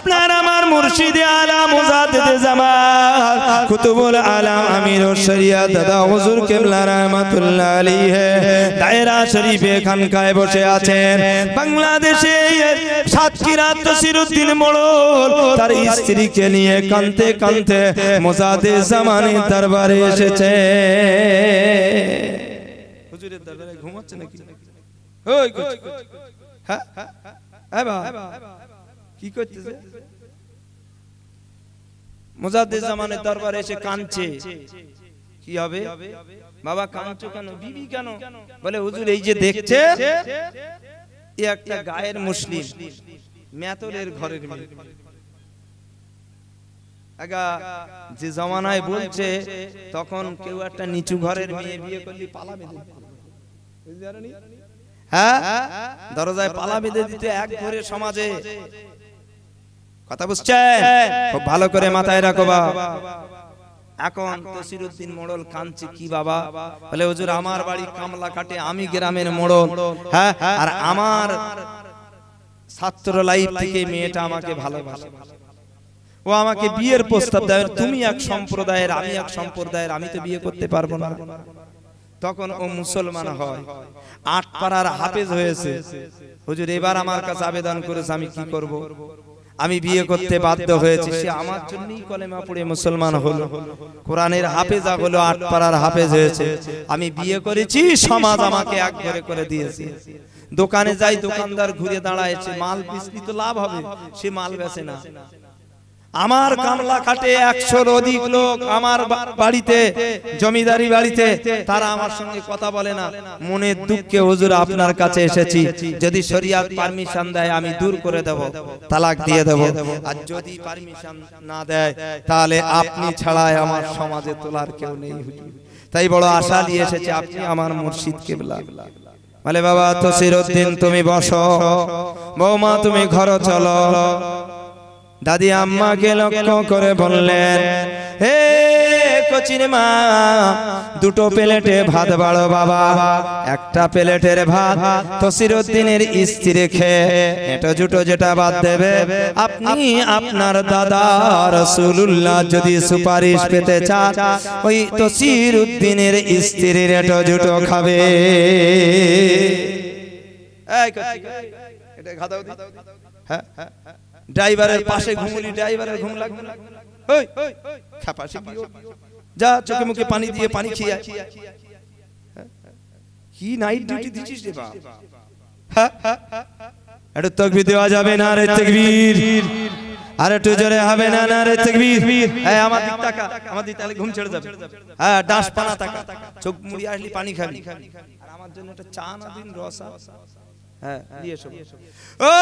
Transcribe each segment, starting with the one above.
আপনার আমার মুর্শিদে আলা মুজাদ্দিদে জামান কুতুবুল আলাম আমির শরিয়া দাদা হুজুর কেবলা রহমাতুল্লাহ আলাইহি দায়রা শরীফে খানকায় বসে আছেন বাংলাদেশে সাতক্ষীরা তসিরুদ্দিন মোড়ল তার স্ত্রীকে নিয়ে কানতে কানতে মুজাদ্দিদ জামানের দরবারে এসেছে হুজুরের দরবারে ঘুমাচ্ছে নাকি ওই হ্যাঁ হ্যাঁ হ্যাঁ কি করতেছে মোজাদের জামানে দরবার এসে কাঁদছে কি হবে বাবা কাঁদছো কেন বিবি কেন বলে হুজুর এই যে দেখছে এ একটা গায়ের মুসলিম মেতরের ঘরের আগা যে জমানায় বলছে তখন কেউ একটা নিচু ঘরের মেয়ে বিয়ে করলি পালা বেঁধে হ্যাঁ দরজায় পালা বেঁধে দিতে এক ঘরে সমাজে কথা বুঝছেন খুব ভালো করে মাথায় রাখো বা এখন তসিরুদ্দিন মোড়ল কাঁদছে কি বাবা বলে হুজুর আমার বাড়ি কামলা কাটে আমি গ্রামের মোড়ল হ্যাঁ আর আমার ছাত্র লাইফ থেকে মেয়েটা আমাকে ভালোবাসে ও আমাকে বিয়ের প্রস্তাব দেয় তুমি এক সম্প্রদায়ের আমি এক সম্প্রদায়ের আমি তো বিয়ে করতে পারবো না তখন ও মুসলমান হয় আট পাড়ার হাফেজ হয়েছে হুজুর এবার আমার কাছে আবেদন করেছে আমি কি করব। আমি বিয়ে করতে বাধ্য হয়েছি সে আমার জন্যই কলেমা পড়ে মুসলমান হলো কোরআনের হাফেজা হলো আট পাড়ার হাফেজ হয়েছে আমি বিয়ে করেছি সমাজ আমাকে এক ঘরে করে দিয়েছে দোকানে যাই দোকানদার ঘুরে দাঁড়ায় মাল বিস্তৃত লাভ হবে সে মাল বেচে না আমার কামলা খাটে একশোর অধিক লোক আমার বাড়িতে জমিদারি বাড়িতে তারা আমার সঙ্গে কথা বলে না মনের দুঃখে হুজুর আপনার কাছে এসেছি যদি শরিয়াত পারমিশন দেয় আমি দূর করে দেব তালাক দিয়ে দেব আর যদি পারমিশন না দেয় তাহলে আপনি ছাড়ায় আমার সমাজে তোলার কেউ নেই তাই বড় আশা দিয়ে এসেছে আপনি আমার মুর্শিদ কেবলা বলে বাবা তো সিরুদ্দিন তুমি বসো বৌমা তুমি ঘর চলো দাদি আম্মাকে লক্ষ্য করে বললেন হে কচিন মা দুটো প্লেটে ভাত বাড়ো বাবা একটা প্লেটের ভাত তসিরুদ্দিনের স্ত্রী খেয়ে এটা জুটো যেটা বাদ দেবে আপনি আপনার দাদা রসুল্লাহ যদি সুপারিশ পেতে চা ওই তসিরুদ্দিনের স্ত্রীর এটা জুটো খাবে এটা হ্যাঁ হ্যাঁ, হ্যাঁ। ড্রাইভারের পাশে ঘুমুলি ড্রাইভারের ঘুম লাগবে না যা চোখে মুখে পানি দিয়ে পানি খেয়ে কি নাইট ডিউটি রে বাবা একটু তকবি দেওয়া যাবে না রে তকবীর আর একটু জোরে হবে না না রে তকবির হ্যাঁ আমার দিক টাকা আমার দিক তাহলে ঘুম ছেড়ে যাবে হ্যাঁ ডাস পানা টাকা চোখ মুড়ি আসলি পানি খাবি আর আমার জন্য একটা চা না দিন হ্যাঁ, হ্যাঁ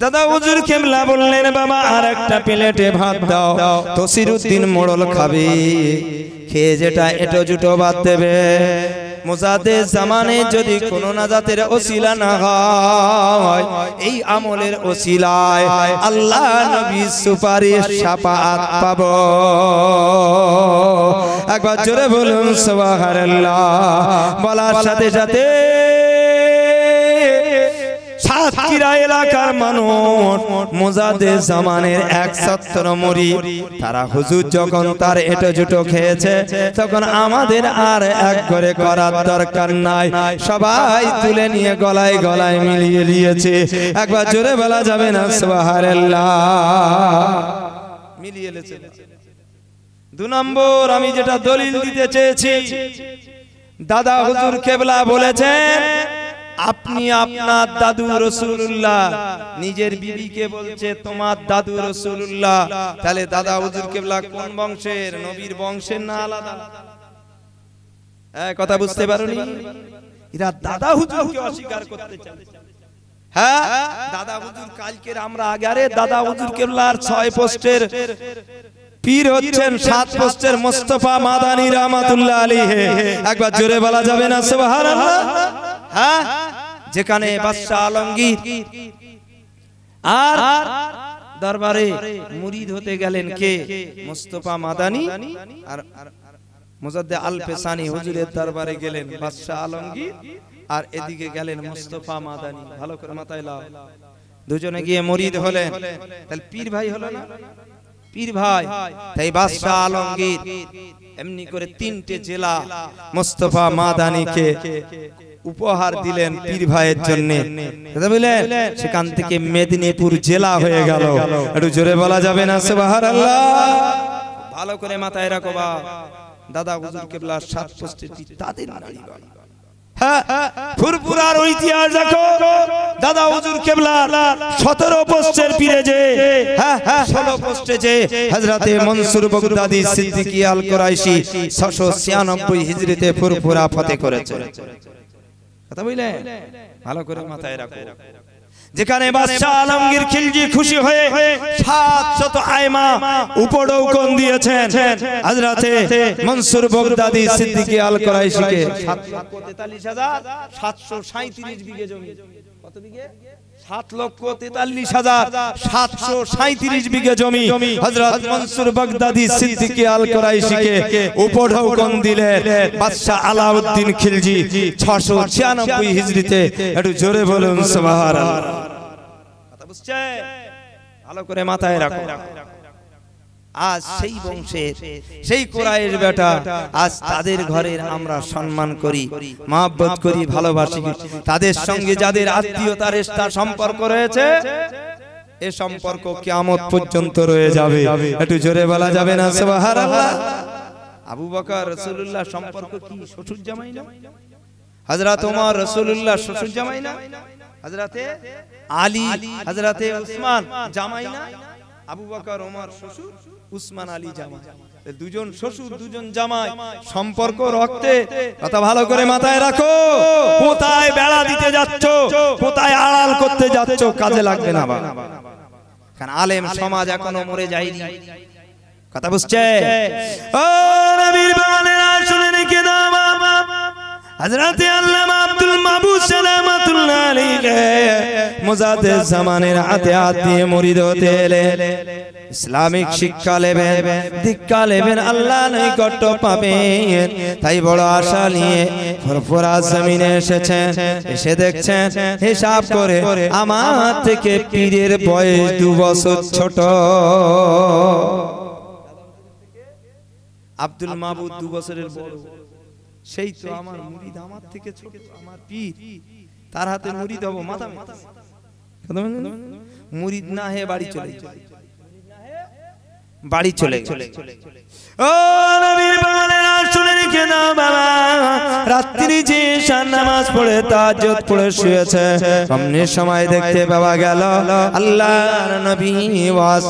দাদা হুজুর কেমলা বললেন বাবা আর একটা প্লেটে ভাত দাও তো সিরুদ্দিন মোড়ল খাবি খেয়ে যেটা এটো জুটো ভাত দেবে মোজাদে জামানে যদি কোন না জাতের ওসিলা না হয় এই আমলের ওসিলায় আল্লাহ নবী সুপারিশ সাপাত পাব একবার জোরে বলুন সুবহানাল্লাহ বলার সাথে সাথে হাজিরা এলাকার মানুষ মোজাদের জামানের এক ছাত্র মরি তারা হুজুর যখন তার এটো জুটো খেয়েছে তখন আমাদের আর এক করে করার দরকার নাই সবাই তুলে নিয়ে গলায় গলায় মিলিয়ে নিয়েছে একবার জোরে বলা যাবে না সুবহানাল্লাহ মিলিয়ে লেছে দু নম্বর আমি যেটা দলিল দিতে চেয়েছি দাদা হুজুর কেবলা বলেছেন আপনি আপনার দাদু রসুল্লাহ নিজের বিবি কে বলছে তোমার দাদু রসুল্লাহ তাহলে দাদা হুজুর কেবলা কোন বংশের নবীর বংশের না আলাদা হ্যাঁ কথা বুঝতে পারোনি এরা দাদা হুজুরকে অস্বীকার করতে চায় হ্যাঁ দাদা হুজুর কালকের আমরা আগে আরে দাদা হুজুর কেবলার ছয় পোস্টের পীর হচ্ছেন সাত পোস্টের মোস্তফা মাদানি রামাতুল্লাহ আলী হে একবার জোরে বলা যাবে না হ্যাঁ যেখানে বাদশা আলমগীর আর দরবারে মুরিদ হতে গেলেন কে মোস্তফা মাদানি আর মুজাদ্দে আল পেসানি হুজুরের দরবারে গেলেন বাদশা আলমগীর আর এদিকে গেলেন মোস্তফা মাদানি ভালো করে মাথায় লাও দুজনে গিয়ে মুরিদ হলেন তাহলে পীর ভাই হলো না পীর ভাই তাই বাদশাহ আলমগীর এমনি করে তিনটে জেলা মোস্তফা মাদানিকে উপহার দিলেন পীর ভাইয়ের জন্য বুঝলেন সেখান থেকে মেদিনীপুর জেলা হয়ে গেল একটু জোরে বলা যাবে না সুবাহার ভালো করে মাথায় রাখো বা দাদা হুজুর কেবলা সাত পোস্টে তাদের নারী হ্যাঁ, ফুরপুরার ইতিহাস দেখো দাদা হুজুর কেবলা সতেরো পোস্টের পিড়ে যে হ্যাঁ, হ্যাঁ, ষোলো পোস্টে যে হাজরাতে মনসুর বগদাদি সিদ্দিকি আল কোরাইশি ছশো ছিয়ানব্বই হিজড়িতে ফুরপুরা ফতে করেছে কথা বুঝলে ভালো করে মাথায় রাখো যেখানে বাদশাহ আলমগীর খিলজি খুশি হয়ে সাত শত আয়মা উপডৌকন দিয়েছেন হযরতে মনসুর বগদাদি সিদ্দিকি আল করাইশিকে 743 হাজার সাতশো বিঘে জমি কত বিঘে সাতশো সাঁত্রিশ বিঘে জমি হজরত বাদশাহ আলাউদ্দিন খিলজি ছশো ছিয়ানব্বই হিজড়িতে একটু জোরে বলুন মাথায় রাখো আজ সেই বংশের সেই কোরআের বেটা আজ তাদের ঘরের আমরা সম্মান করি মহব্বত করি ভালোবাসি তাদের সঙ্গে যাদের আত্মীয়তার রিশতা সম্পর্ক রয়েছে এ সম্পর্ক কিয়ামত পর্যন্ত রয়ে যাবে একটু জোরে বলা যাবে না সুবহানাল্লাহ আবু বকর রাসূলুল্লাহ সম্পর্ক কি শ্বশুর জামাই না হযরত ওমর রাসূলুল্লাহ শ্বশুর জামাই না হযরতে আলী হযরতে উসমান জামাই না আবু বকর ওমর শ্বশুর উসমান আলী জামাই দুজন শ্বশুর দুজন জামাই সম্পর্ক রক্তে কথা ভালো করে মাথায় রাখো কোথায় বেড়া দিতে যাচ্ছ কোথায় আড়াল করতে যাচ্ছ কাজে লাগবে না কারণ আলেম সমাজ এখনো মরে যায়নি কথা বুঝছে ও নবীর বানেরা শুনে নাকি দামা হযরতে আল্লামা আব্দুল মাবুদ সালামাতুল্লাহ আলাইহি মুজাদে জামানের হাতে হাত দিয়ে murid হতে এলেন ইসলামিক শিক্ষা নেবেন দীক্ষা নেবেন আল্লাহ নৈকট্য পাবেন তাই বড় আশা নিয়ে ফরফরা জমিনে এসেছেন এসে দেখছেন হিসাব করে আমার থেকে পীরের বয়স দু বছর ছোট আব্দুল মাহবুদ দু বছরের বড় সেই তো আমার মুরিদ আমার থেকে ছোট আমার পীর তার হাতে মুরিদ হবো মাথা না হে বাড়ি চলে বাড়ি চলে রাত্রি যে নামাজ পড়ে পড়ে শুয়েছে সামনে সময় দেখতে পাওয়া গেল আল্লাহ নবী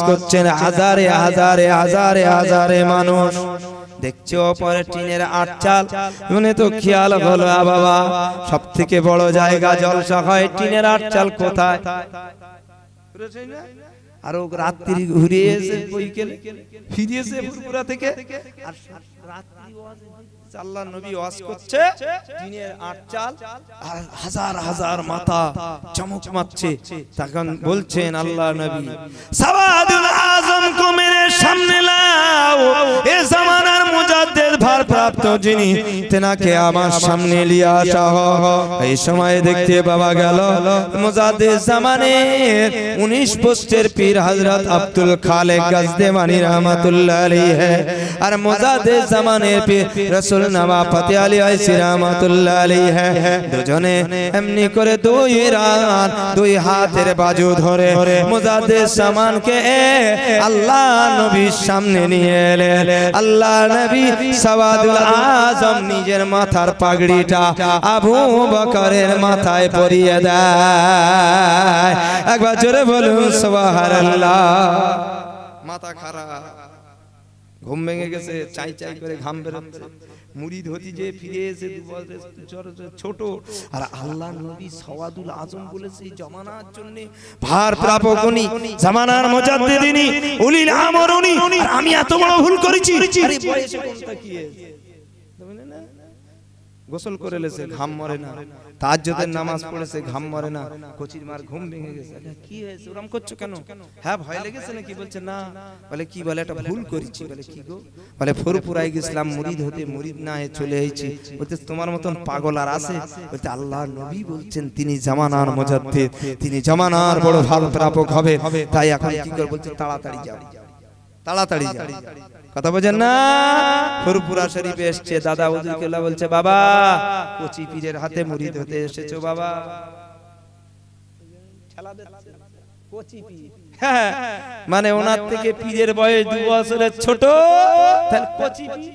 করছেন হাজারে হাজারে হাজারে হাজারে মানুষ দেখছো পরে টিনের আটচাল শুনে তো খেয়াল হলো বাবা সব থেকে বড় জায়গা জলসা হয় টিনের আটচাল কোথায় আরো রাত্রি ঘুরে এসে বৈকেল ফিরে এসে থেকে আর রাত্রি আল্লাহ নবী ওয়াজ করছে দিনের আট চাল আর হাজার হাজার মাথা চমক তখন বলছেন আল্লাহ নবী সাবাদুল আজম সামনে লাও এ জামানার যিনি তেনাকে আমার সামনে আসা এই সময় দেখতে বাবা গেল মুজাদ্দেদ জামানে 19 পোস্টের পীর হযরত আব্দুল খালেক গাজদেমানি রহমাতুল্লাহ আলাইহি আর মুজাদ্দেদ জামানে পীর রাসূল সুলনামা ফতে আলী আই সিরামাতুল্লাহ হ্যাঁ দুজনে এমনি করে দুই দুই হাতের বাজু ধরে আল্লাহ নবীর সামনে নিয়ে আল্লাহ নবী আজম নিজের মাথার পাগড়িটা আবু বকরের মাথায় পরিয়ে দেয় একবার জোরে বলুন সুবহানাল্লাহ মাথা খারাপ ঘুম ভেঙে গেছে চাই চাই করে ঘাম বেরোচ্ছে মুরিদ হতি যে ফিরে এসে ছোট আর আল্লাহ নবী সওয়াদুল আজম বলেছে জমানার জন্য ভার প্রাপক উনি জামানার মোজাদ্দিদিনী উলিল আমর উনি আমি এত বড় ভুল করেছি আরে বয়সে কোনটা কি গোসল করে লেছে ঘাম মরে না তার তাজ্জুদের নামাজ পড়েছে ঘাম মরে না কচির মার ঘুম ভেঙে গেছে কি হয়েছে ওরম করছো কেন হ্যাঁ ভয় লেগেছে নাকি বলছে না বলে কি বলে একটা ভুল করেছি বলে কি গো বলে ফুরপুরাই গেছিলাম মুরিদ হতে মুরিদ না হয়ে চলে এসেছি বলতে তোমার মতন পাগল আর আছে বলতে আল্লাহ নবী বলছেন তিনি জামানার মুজাদ্দিদ তিনি জামানার বড় ভাল প্রাপক হবে তাই এখন কি করে বলছে তাড়াতাড়ি যাও তাড়াতাড়ি যাও কথা বোঝেন না হরপুরা শরীফে এসছে দাদা উদুল কেল্লা বলছে বাবা কচি পীরের হাতে মুড়িদ হতে এসেছো বাবা হ্যাঁ, মানে ওনার থেকে পীরের বয়স দু বছরের ছোট তাহলে কচি পীর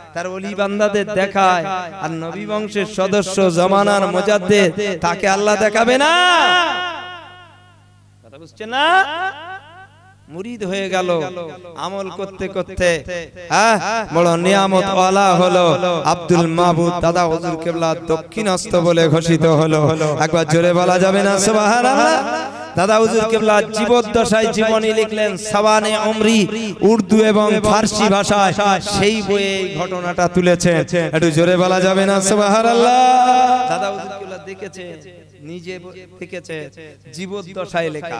তার অলি বান্দাদের দেখায় আর নবী বংশের সদস্য জমানার মজাদ্দের তাকে আল্লাহ দেখাবে না কথা বুঝছেন না মুরিদ হয়ে গেল আমল করতে করতে হ্যাঁ, হ্যাঁ বড় নিয়ামত ওয়ালা হলো আব্দুল মাহবুব দাদা হুজুর কিবলা দক্ষিণস্থ বলে ঘোষিত হলো একবার জোরে বলা যাবে না সুবহানাল্লাহ দাদা হুজুর কিবলা জীবদ্দশায় জীবনী লিখলেন সাবানে অমরি উর্দু এবং ফার্সি ভাষায় সেই বইয়ে ঘটনাটা তুলেছে একটু জোরে বলা যাবে না সুবহানাল্লাহ দাদা হুজুর কিবলা দেখেছে নিজে দেখেছে জীবদ্দশায় লেখা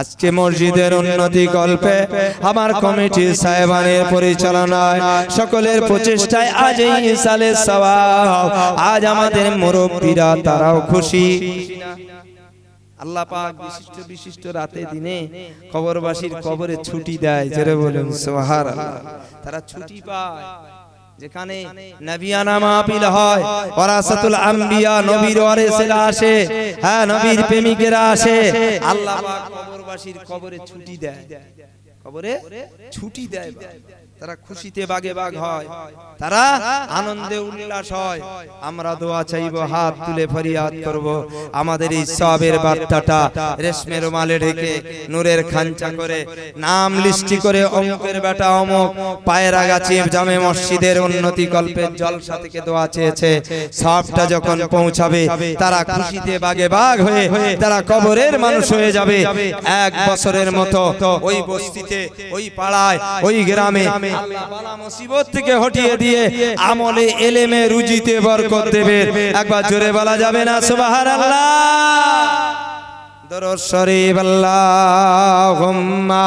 আজকে মসজিদের উন্নতি গল্পে আমার কমিটি সাহেবানের পরিচালনায় সকলের প্রচেষ্টায় আজ এই সালে সওয়াব আজ আমাদের মুরব্বীরা তারাও খুশি আল্লাহ পাক বিশিষ্ট বিশিষ্ট রাতে দিনে কবরবাসীর কবরে ছুটি দেয় যেটা বলেন সোহার তারা ছুটি পায় যেখানে নবিয়া নবিয়ানা মাহফিল হয় ওরাসাতুল আম্বিয়া নবীর ওয়ারিসেরা আসে হ্যাঁ নবীর প্রেমিকেরা আসে আল্লাহ পাক কবরবাসীর কবরে ছুটি দেয় কবরে ছুটি দেয় তারা খুশিতে বাগে বাগ হয় তারা আনন্দে উল্লাস হয় আমরা দোয়া চাইব হাত তুলে ফরিয়াদ করব আমাদের এই সবের বার্তাটা রেশমের মালে ঢেকে নূরের খাঞ্চা করে নাম লিস্টি করে অমুকের বেটা অমুক পায়ের আগাছি জামে মসজিদের উন্নতি কল্পের জলসা থেকে দোয়া চেয়েছে সবটা যখন পৌঁছাবে তারা খুশিতে বাগে বাগ হয়ে তারা কবরের মানুষ হয়ে যাবে এক বছরের মতো ওই বস্তিতে ওই পাড়ায় ওই গ্রামে নামে বালা মুসিবত থেকে হটিয়ে দিয়ে আমলে এলেমে রুজিতে বরকত দেবে একবার জোরে বলা যাবে না সুবহানাল্লাহ দরুদ শরীফ আল্লাহুম্মা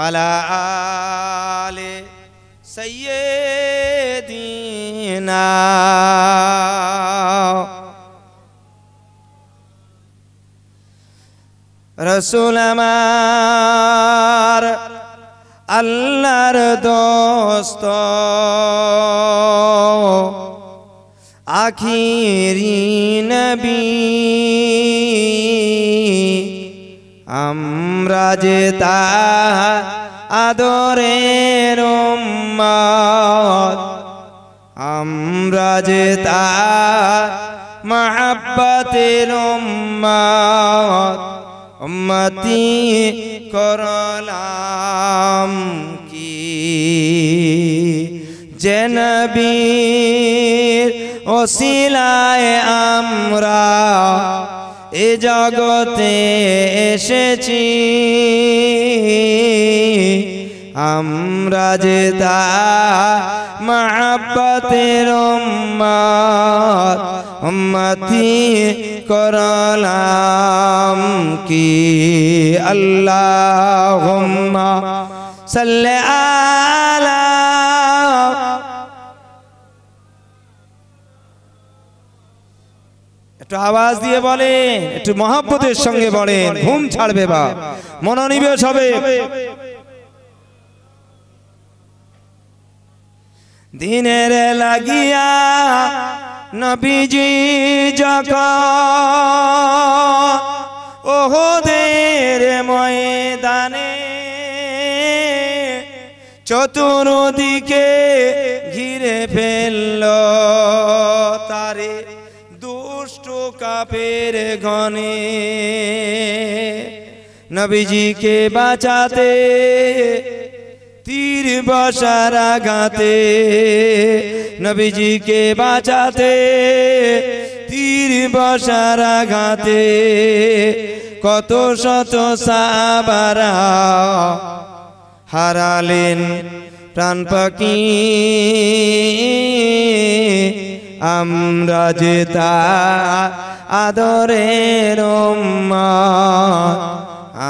আলা রসুল আমার আল্লাহর দোস্ত আখিরি নবী আমরা যে তা আদরের আমরা যে তা মহাব্বতের উম্মতি করলাম কি জনবীর ওসিলায় আমরা এ জগতে এসেছি আমরা যে মহাব্বতের امت করলাম কি আল্লাহ اللہم صلی একটু আওয়াজ দিয়ে বলেন একটু মহাব্বতের সঙ্গে বলেন ঘুম ছাড়বে বা মনোনিবেশ হবে দিনের লাগিয়া নবীজি জগ ওহদের ময়দানে চতুর্দিকে ঘিরে ফেলল তারে দুষ্ট কাপের ঘনে নবীজিকে বাঁচাতে তীর বসার আঘাতে নবীজিকে বাঁচাতে তীর বসার আঘাতে কত শত সাবারা হারালেন প্রাণ পাখি আমরা যে আদরের মা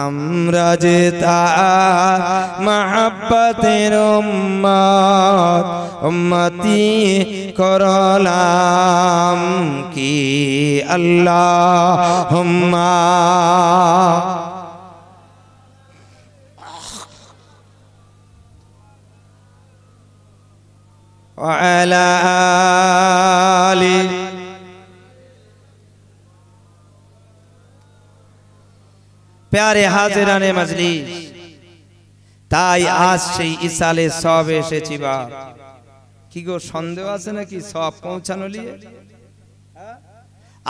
আমরা যে তার মাহাব্বতের উম্মত উম্মতি করলাম কি আল্লাহ হুম্মা وعلى آله প্যারে হাজেরানে মজলিস তাই আজ সেই ইসালে সব এসেছি বা কি গো সন্দেহ আছে নাকি সব পৌঁছানো নিয়ে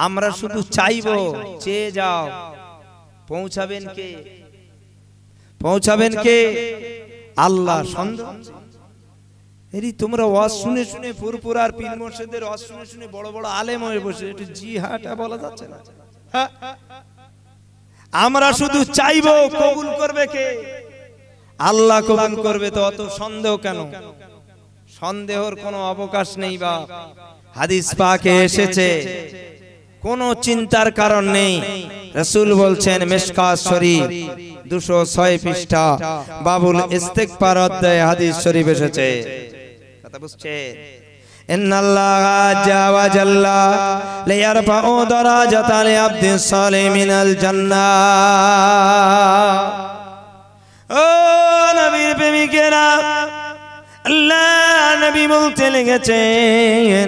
আমরা শুধু চাইব চেয়ে যাও পৌঁছাবেন কে পৌঁছাবেন কে আল্লাহ সন্দেহ এরি তোমরা ওয়াজ শুনে শুনে ফুরপুরার পীর মোর্শেদের ওয়াজ শুনে শুনে বড় বড় আলেম হয়ে বসে একটু জি হাটা বলা যাচ্ছে না হ্যাঁ আমরা শুধু চাইব কবুল করবে কে আল্লাহ কবুল করবে তো অত সন্দেহ কেন সন্দেহর কোনো অবকাশ নেই বা হাদিস পাকে এসেছে কোন চিন্তার কারণ নেই রসুল বলছেন মেশকা শরীফ দুশো ছয় পৃষ্ঠা বাবুল ইস্তেকপার অধ্যায় হাদিস শরীফ এসেছে কথা বুঝছে إن الله جاوى جل ليرفع درجة لعبد الصالح من الجنة ও নবীর প্রেমিকেরা আল্লাহ নবী বলতে লেগেছেন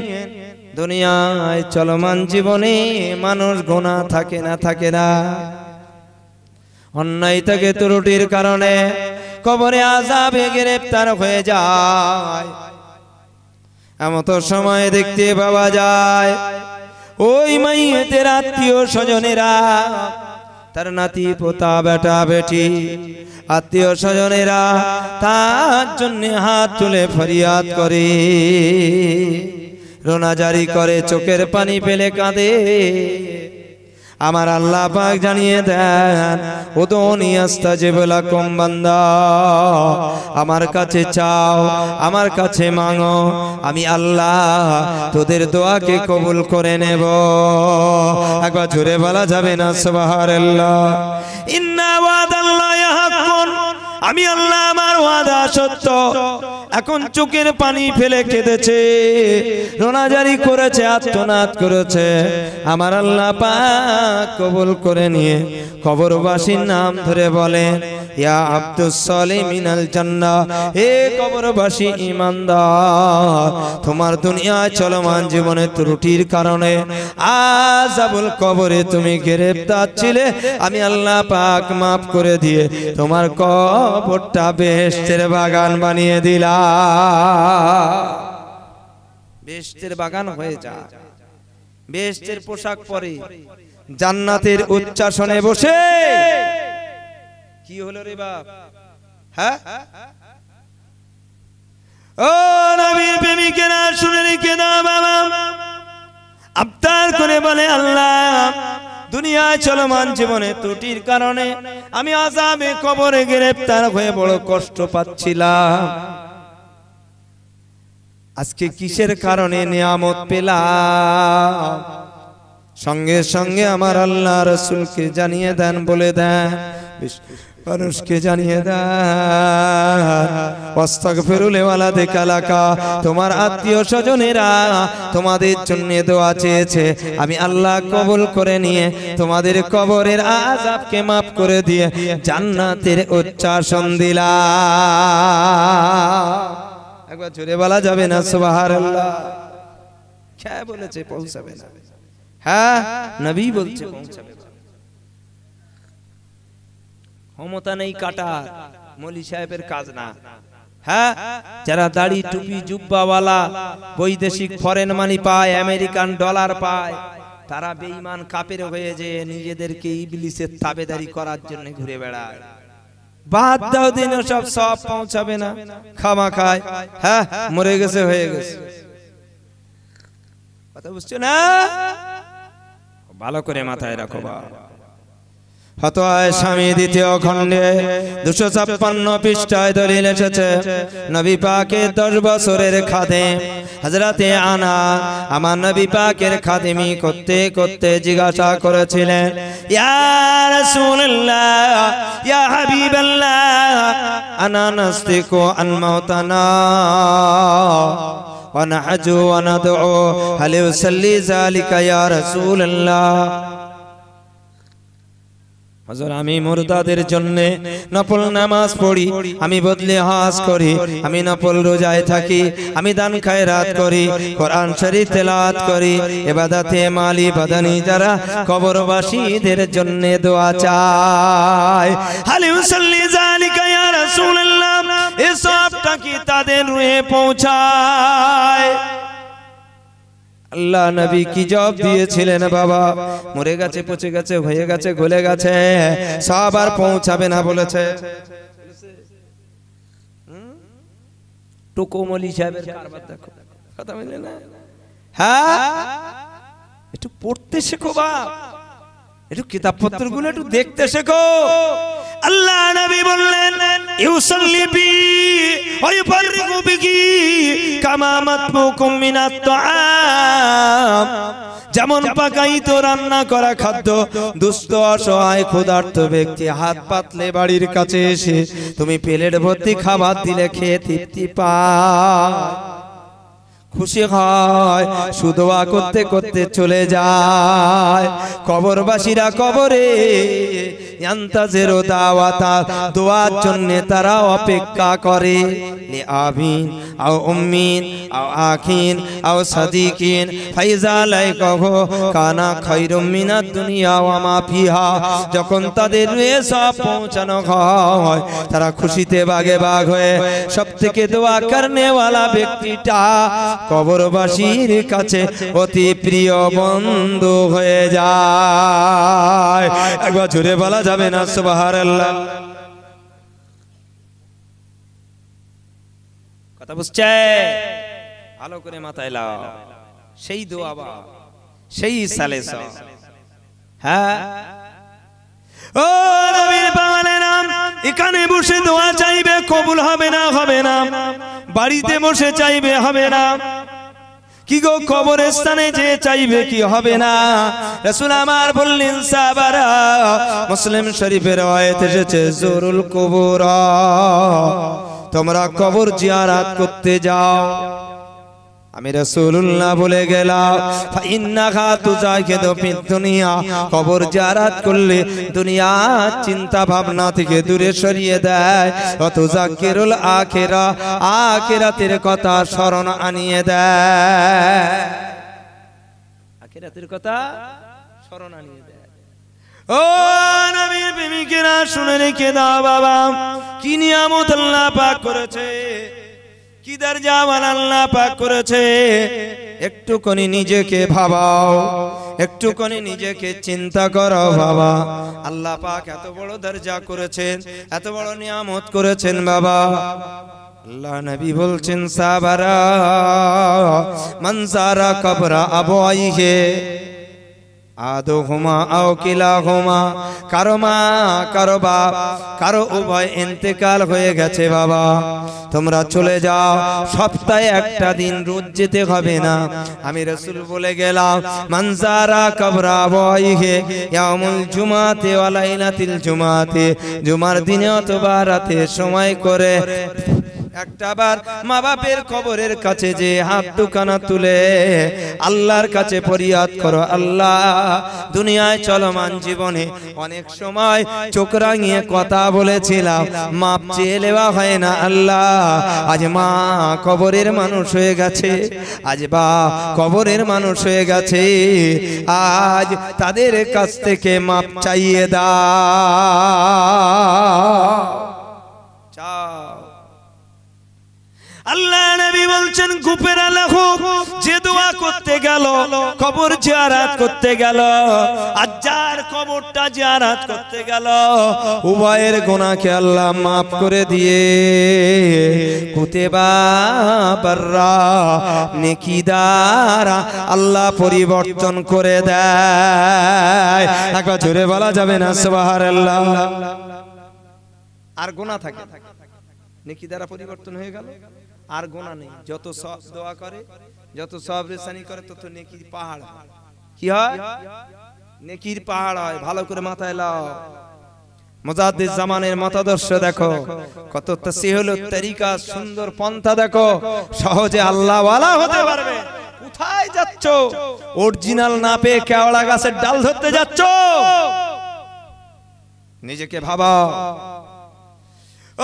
দুনিয়ায় চলমান জীবনে মানুষ গোনা থাকে না থাকে না অন্যায় থেকে ত্রুটির কারণে কবরে আজাবে গ্রেপ্তার হয়ে যায় এমত সময় দেখতে পাওয়া যায় ওই মাইয়েতের আত্মীয় স্বজনেরা তার নাতি পোতা বেটা বেটি আত্মীয় স্বজনেরা তার জন্য হাত তুলে ফরিয়াদ করে রোনা জারি করে চোখের পানি পেলে কাঁদে আমার আল্লাহ পাক জানিয়ে দেন ও তো নিয়াস্তা যে বেলা কম বান্দা আমার কাছে চাও আমার কাছে মাঙো আমি আল্লাহ তোদের দোয়াকে কবুল করে নেব একবার জোরে বলা যাবে না সবাহ ইন্না ওয়াদাল্লাহ আমি আল্লাহ আমার ওয়াদা সত্য এখন চোখের পানি ফেলে খেতেছে রোনাজারি করেছে আত্মনাদ করেছে আমার আল্লাহ পাক কবুল করে নিয়ে কবরবাসীর নাম ধরে বলেন ইয়া আব্দুস সালে মিনাল জান্নাহ হে কবরবাসী ঈমানদার তোমার দুনিয়ায় চলমান জীবনে ত্রুটির কারণে আযাবুল কবরে তুমি গ্রেফতার ছিলে আমি আল্লাহ পাক maaf করে দিয়ে তোমার কবরটা বেহেশতের বাগান বানিয়ে দিলাম বেহেশতের বাগান হয়ে যা বেহেশতের পোশাক পরে জান্নাতের উচ্চাসনে বসে কি হলো রে বাপ হ্যাঁ, হ্যাঁ? হ্যাঁ? হ্যাঁ? ও নবীর শুনে বাবা করে বলে আল্লাহ দুনিয়ায় চলমান জীবনে ত্রুটির কারণে আমি আজাবে কবরে গ্রেফতার হয়ে বড় কষ্ট পাচ্ছিলাম আজকে কিসের কারণে নিয়ামত পেলাম সঙ্গে সঙ্গে আমার আল্লাহ রসুলকে জানিয়ে দেন বলে দেন মানুষকে জানিয়ে দেয় ফেরুলেওয়ালা দেখালাকা তোমার আত্মীয় স্বজনেরা তোমাদের জন্য দোয়া চেয়েছে আমি আল্লাহ কবুল করে নিয়ে তোমাদের কবরের আজাবকে মাফ করে দিয়ে জান্নাতের উচ্চাসন দিলা একবার জোরে বলা যাবে না সুবাহার আল্লাহ বলেছে পৌঁছাবে না হ্যাঁ নবী বলছে পৌঁছাবে ক্ষমতা নেই কাটা মলি সাহেবের কাজ না হ্যাঁ, হ্যাঁ? যারা দাড়ি টুপি জুব্বাওয়ালা বৈদেশিক ফরেন মানি পায় আমেরিকান ডলার পায় তারা বেঈমান কাপের হয়ে যে নিজেদেরকে ইবলিসের তাবেদারি করার জন্য ঘুরে বেড়ায় বাদ দাও দিন সব সব পৌঁছাবে না খামা খায় হ্যাঁ, হ্যাঁ, হ্যাঁ মরে গেছে হয়ে গেছে কথা বুঝছো না ভালো করে মাথায় রাখো বা হতয় স্বামী দ্বিতীয় খণ্ডে দুশো ছাপ্পান্ন পৃষ্ঠায় দলিল এসেছে নবী পাকের দশ বছরের খাদে হাজরাতে আনা আমার নবী পাকের খাদেমি করতে করতে জিজ্ঞাসা করেছিলেন ইয়ার ইয়া আনা নাস্তিক আনমাউতানা ونحج وندعو هل يصلي ذلك হজর আমি মুরদাদের জন্য নফল নামাজ পড়ি আমি বদলে হাস করি আমি নফল রোজায় থাকি আমি দান রাত করি কোরআন শরীফ তেলাওয়াত করি ইবাদতে মালি বাদানি যারা কবরবাসীদের জন্য দোয়া চায় হালি উসাল্লি জালিকা ইয়া রাসূলুল্লাহ সবটা কি তাদের রুহে পৌঁছায় আল্লাহ নবী কি জব দিয়েছিলেন বাবা মরে গেছে পচে গেছে হয়ে গেছে গলে গেছে সব আর পৌঁছাবে না বলেছে হ্যাঁ? একটু পড়তে শেখো বা একটু কিতাবপত্র গুলো একটু দেখতে শেখো আল্লাহ নবী বললেন ইউসাল্লিবি ওয়াইফাররিকু বিকি কামা মাতবুকুম মিনাত তাআম যেমন পাকাইতো রান্না করা খাদ্য দুস্থ অসহায় ক্ষুধার্ত ব্যক্তি হাত পাতলে বাড়ির কাছে এসে তুমি প্লেট ভর্তি খাবার দিলে খেয়ে তৃপ্তি পায় খুশি হয় সুদোয়া করতে করতে চলে যায় কবরবাসীরা কবরে দোয়ার জন্য তারা অপেক্ষা করে নে আও উম্মিন আও আখিন আও সাদিকিন ফাইজা লাই কহ কানা খৈরুম মিনা দুনিয়া ওয়া মা ফিহা যখন তাদের রুয়ে সব পৌঁছানো হয় তারা খুশিতে বাঘে বাঘ হয়ে সব থেকে দোয়া করনেওয়ালা ব্যক্তিটা কবরবাসীর কাছে অতি প্রিয় বন্ধু হয়ে যায় একবার জুড়ে বলা যাবে না সুবাহার কথা বুঝছে ভালো করে মাথায় লাও সেই দোয়া সেই সালে হ্যাঁ ও নবীর পাওয়া এখানে বসে দোয়া চাইবে কবুল হবে না হবে না বাড়িতে বসে চাইবে হবে না কি গো স্থানে যে চাইবে কি হবে না রাসূল আমার বললেন সাবারা মুসলিম শরীফের আয়াত এসেছে জরুল কবর তোমরা কবর জিয়ারাত করতে যাও আমি রসুল্লাহ বলে গেলাম ইন্নাখা তুজা খেদো দুনিয়া কবর জারাত করলে দুনিয়ার চিন্তা ভাবনা থেকে দূরে সরিয়ে দেয় অতুজা কেরল আখেরা আখেরাতের কথা স্মরণ আনিয়ে দেয় আখেরাতের কথা স্মরণ আনিয়ে দেয় ও নবীর শুনে রেখে দাও বাবা কি নিয়ামত আল্লাহ পাক করেছে কি দরজা আল্লাহ পাক করেছে একটুখানি নিজেকে ভাবাও একটুখানি নিজেকে চিন্তা করো বাবা আল্লাহ পাক এত বড় দরজা করেছেন এত বড় নিয়ামত করেছেন বাবা আল্লাহ নবী বলছেন সাবারা মনসারা কবরা আবহাই আদো হুমা আও কিলা হুমা কারো মা কারো বাপ কারো উভয় ইন্তেকাল হয়ে গেছে বাবা তোমরা চলে যাও সপ্তাহে একটা দিন রোজ যেতে হবে না আমি রসুল বলে গেলাম মানজারা কবরা বহে ইয়ামুল জুমাতে ওয়ালাইলাতিল জুমাতে জুমার দিনে অথবা রাতে সময় করে মা বাপের খবরের কাছে যে হাত দুখানা তুলে আল্লাহর কাছে করো আল্লাহ দুনিয়ায় চলমান জীবনে অনেক সময় কথা বলেছিলাম মাপ চেয়ে আল্লাহ আজ মা কবরের মানুষ হয়ে গেছে আজ বা কবরের মানুষ হয়ে গেছে আজ তাদের কাছ থেকে মাপ চাইয়ে দা আল্লাহ নবী বলছেন গুপের আলা হোক যে দোয়া করতে গেল কবর জিয়ারাত করতে গেল আর যার কবরটা জিয়ারাত করতে গেল উভয়ের গোনাকে আল্লাহ মাফ করে দিয়ে কুতেবা বাররা নেকিদারা আল্লাহ পরিবর্তন করে দেয় একবার জোরে বলা যাবে না সুবহানাল্লাহ আর গোনা থাকে নেকিদারা পরিবর্তন হয়ে গেল আর গোনা নেই যত সব দোয়া করে যত সব রেসানি করে তত নেকির পাহাড় কি হয় নেকির পাহাড় হয় ভালো করে মাথায় লাও জামানের মতাদর্শ দেখো কত তরিকা সুন্দর পন্থা দেখো সহজে আল্লাহ ওয়ালা হতে পারবে কোথায় যাচ্ছ অরিজিনাল না পেয়ে কেওড়া গাছের ডাল ধরতে যাচ্ছ নিজেকে ভাবা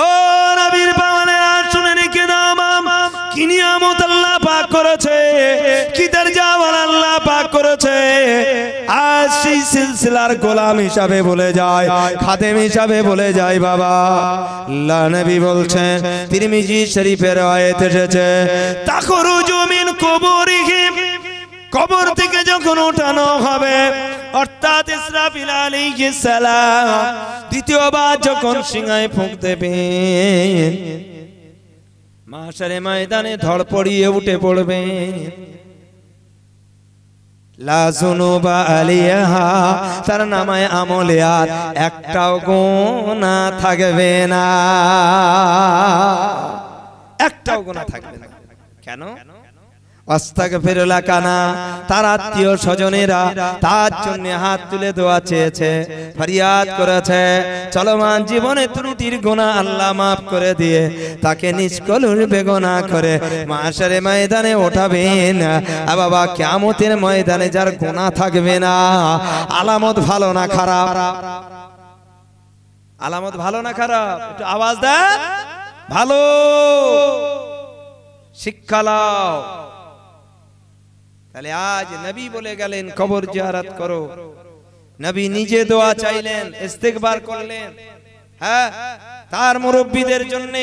ও নবীর শুনে রেখে দাও মাম আল্লাহ পাক করেছে কি তার জাওয়াল আল্লাহ পাক করেছে আজ সেই সিলসিলার গোলাম হিসাবে বলে যায় খাদেম হিসাবে বলে যায় বাবা আল্লাহ নবী বলছেন তিরমিজি শরীফের আয়াত এসেছে তাকরু জমিন কবরিহিম কবর থেকে যখন উঠানো হবে অর্থাৎ ইসরাফিল আলাইহিস সালাম দ্বিতীয়বার যখন সিংহায় ফুঁক দেবেন মাসারে ময়দানে ধড় পড়িয়ে উঠে পড়বে তার নামায় আমলে আর একটাও গোনা থাকবে না একটাও গোনা থাকবে না কেন কানা তার আত্মীয় স্বজনেরা তার জন্য হাত তুলে দোয়া চেয়েছে ফরিয়াদ করেছে চলমান জীবনে ত্রুটির গোনা আল্লাহ মাফ করে দিয়ে তাকে নিষ্কলুর বেগনা করে মাসের ময়দানে ওঠাবেন আর বাবা কেমতের ময়দানে যার গোনা থাকবে না আলামত ভালো না খারাপ আলামত ভালো না খারাপ একটু আওয়াজ দেন ভালো শিক্ষা লাও তাহলে আজ নবী বলে গেলেন কবর জিয়ারত করো নবী নিজে দোয়া চাইলেন ইস্তেকবার করলেন হ্যাঁ তার মুরব্বীদের জন্য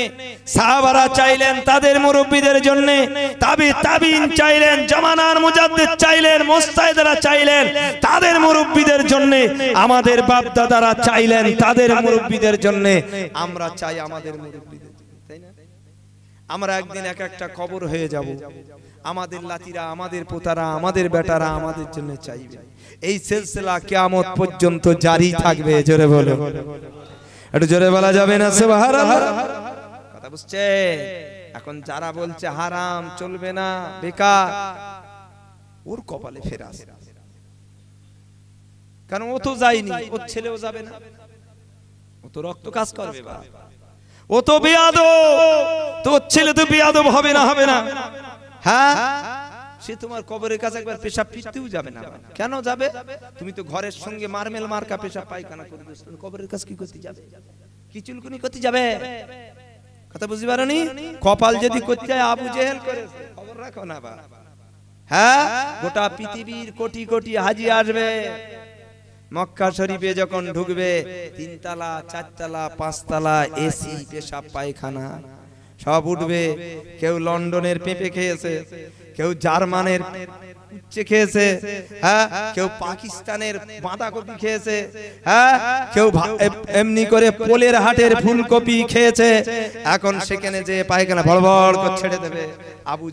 সাহাবারা চাইলেন তাদের মুরব্বীদের জন্য তাবি তাবিন চাইলেন জামানার মুজাদ্দিদ চাইলেন মুস্তাইদরা চাইলেন তাদের মুরব্বীদের জন্য আমাদের বাপ দাদারা চাইলেন তাদের মুরব্বীদের জন্য আমরা চাই আমাদের মুরব্বীদের তাই না আমরা একদিন এক একটা কবর হয়ে যাব আমাদের লাতিরা আমাদের পোতারা আমাদের বেটারা আমাদের জন্য চাইবে এই সিলসিলা কিয়ামত পর্যন্ত জারি থাকবে জোরে বলো একটু জোরে বলা যাবে না কথা বুঝছে এখন যারা বলছে হারাম চলবে না বেকার ওর কপালে ফেরা কারণ ও তো যায়নি ওর ছেলেও যাবে না ও তো রক্ত কাজ করবে ও তো বেয়াদব তোর ছেলে তো বেয়াদব হবে না হবে না হ্যাঁ? হ্যাঁ সে তোমার কবরের কাছে একবার পেশাব পিটতেও যাবে না কেন যাবে তুমি তো ঘরের সঙ্গে মারমেল মার্কা পেশাব পায়খানা করে কবরের কাছে কি করতে যাবে কি চুলকুনি করতে যাবে কথা বুঝি পারো কপাল যদি করতে যায় আবু জেহেল করে খবর রাখো না বা হ্যাঁ গোটা পৃথিবীর কোটি কোটি হাজি আসবে মক্কা শরীফে যখন ঢুকবে তিনতলা চারতলা পাঁচতলা এসি পেশাব পায়খানা সব উঠবে কেউ লন্ডনের পেঁপে খেয়েছে কেউ জার্মানের হ্যাঁ? হ্যাঁ? ফুলকপি খেয়েছে এখন সেখানে পায়খানা করে ছেড়ে দেবে আবু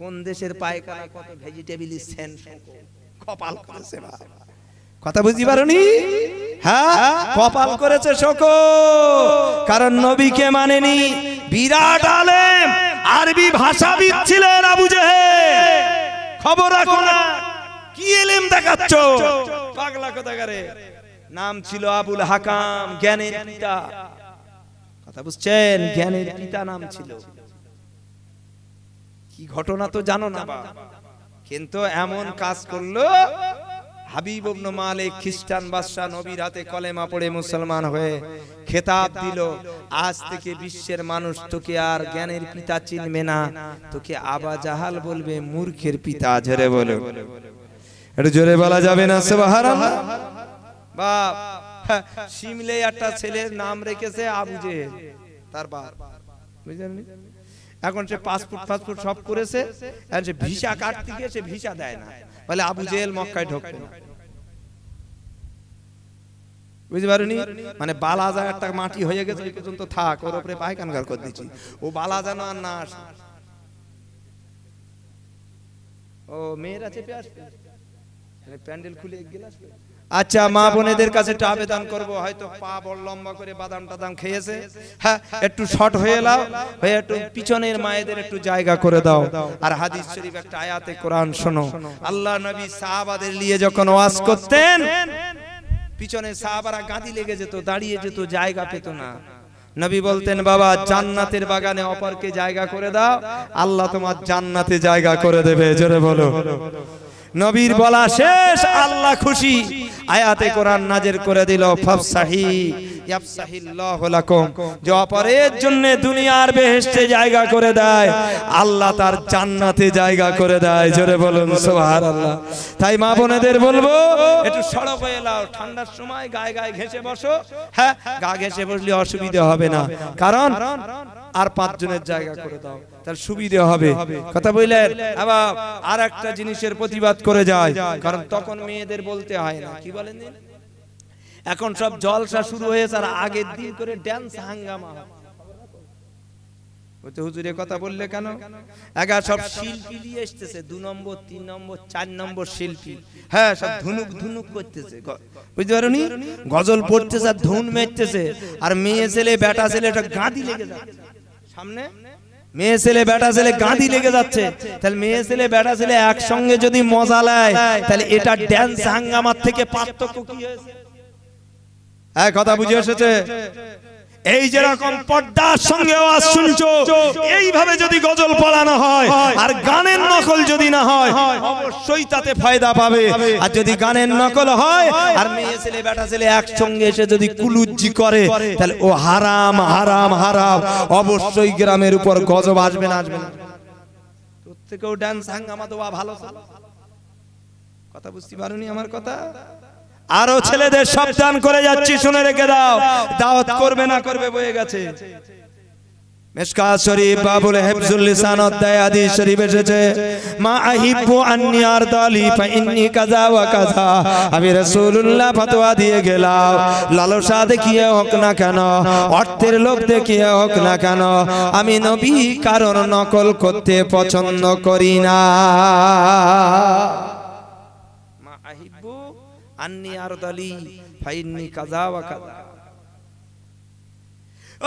কোন দেশের পায়খানা কত ভেজিটেবিল কপাল করেছে কথা বুঝতে পারি হ্যাঁ কপাল করেছে শোকো কারণ নবীকে মানেনি বিরাট আলেম আরবি ভাষাবিদ ছিলেন আবু খবর রাখো না কি এলেম দেখাচ্ছ পাগলা কোথাকারে নাম ছিল আবুল হাকাম জ্ঞানের পিতা কথা বুঝছেন জ্ঞানের পিতা নাম ছিল কি ঘটনা তো জানো না কিন্তু এমন কাজ করলো হাবিব ইবনে মালিক খ্রিস্টান বাদশা নবীর হাতে কলেমা পড়ে মুসলমান হয়ে খেতাব দিল আজ থেকে বিশ্বের মানুষ তোকে আর জ্ঞানের পিতা চিনবে না তোকে আবা জাহাল বলবে মূর্খের পিতা ঝরে বলে একটু জোরে বলা যাবে না সুবহানাল্লাহ বাপ সিমলে একটা ছেলের নাম রেখেছে আবু তার বাপ বুঝলেন এখন সে পাসপোর্ট পাসপোর্ট সব করেছে এখন সে ভিসা কার্ড থেকে সে ভিসা দেয় না তাহলে আবু জেল মক্কায় ঢোকবে না বুঝতে পারুনি মানে বালাজা একটা মাটি হয়ে গেছে ওই পর্যন্ত থাক ওর উপরে পায়খানকার করে দিচ্ছি ও বালাজা না আর না ও মেয়েরা চেপে আসবে প্যান্ডেল খুলে এক গেলাস আচ্ছা মা বোনেদের কাছে একটু আবেদন করব হয়তো পা বড় লম্বা করে বাদাম টাদাম খেয়েছে হ্যাঁ একটু শর্ট হয়ে লাও হয়ে একটু পিছনের মায়েদের একটু জায়গা করে দাও আর হাদিস শরীফ একটা আয়াতে কোরআন শোনো আল্লাহ নবী সাহাবাদের নিয়ে যখন ওয়াজ করতেন পিছনে সাহাবারা গাঁদি লেগে যেত দাঁড়িয়ে যেত জায়গা পেত না নবী বলতেন বাবা জান্নাতের বাগানে অপরকে জায়গা করে দাও আল্লাহ তোমার জান্নাতে জায়গা করে দেবে জোরে বলো নবীর বলা শেষ আল্লাহ খুশি আয়াতে কোরআন নাজের করে দিল ফাফসাহি জন্য আল্লাহ তার জায়গা করে দেয় জোরে আল্লাহ তাই মা বোনেদের বলবো একটু সড়ক হয়ে ঠান্ডার সময় গায়ে গায়ে বসো হ্যাঁ, গা বসলে হবে না কারণ আর পাঁচজনের জায়গা করে দাও তার সুবিধে হবে কথা বললেন আবার আর একটা জিনিসের প্রতিবাদ করে যায় কারণ তখন মেয়েদের বলতে হয় না কি বলেন এখন সব জলসা শুরু হয়েছে আর আগের দিন করে ড্যান্স হাঙ্গামা হুজুরে কথা বললে কেন একা সব শিল্পী এসতেছে দু নম্বর তিন নম্বর চার নম্বর শিল্পী হ্যাঁ সব ধুনুক ধুনুক করতেছে বুঝতে পারো গজল পড়তেছে আর ধুন মেরতেছে আর মেয়ে ছেলে বেটা ছেলে একটা গাঁদি লেগে যাচ্ছে সামনে মেয়ে ছেলে বেটা ছেলে গাঁদি লেগে যাচ্ছে তাহলে মেয়ে ছেলে বেটা ছেলে একসঙ্গে যদি মজা লায় তাহলে এটা ড্যান্স হাঙ্গামার থেকে পার্থক্য কি হয়েছে হ্যাঁ কথা বুঝে এসেছে এই যেরকম পর্দার সঙ্গে আওয়াজ শুনছো এইভাবে যদি গজল পড়ানো হয় আর গানের নকল যদি না হয় অবশ্যই তাতে ফায়দা পাবে আর যদি গানের নকল হয় আর মেয়ে ছেলে বেটা ছেলে একসঙ্গে এসে যদি কুলুজ্জি করে তাহলে ও হারাম হারাম হারাম অবশ্যই গ্রামের উপর গজব আসবে না আসবে না প্রত্যেকেও ড্যান্স হাঙ্গামা দেওয়া ভালো কথা বুঝতে পারোনি আমার কথা আরো ছেলেদের সাবধান করে যাচ্ছি শুনে রেখে দাও দাওয়াত করবে না করবে বয়ে গেছে ওয়া আমি ফতোয়া দিয়ে গেলাম লালসা দেখিয়ে হোক না কেন অর্থের দেখিয়ে হোক না কেন আমি নবী কারণ নকল করতে পছন্দ করি না আন্নি আর দালি কাজা কাজা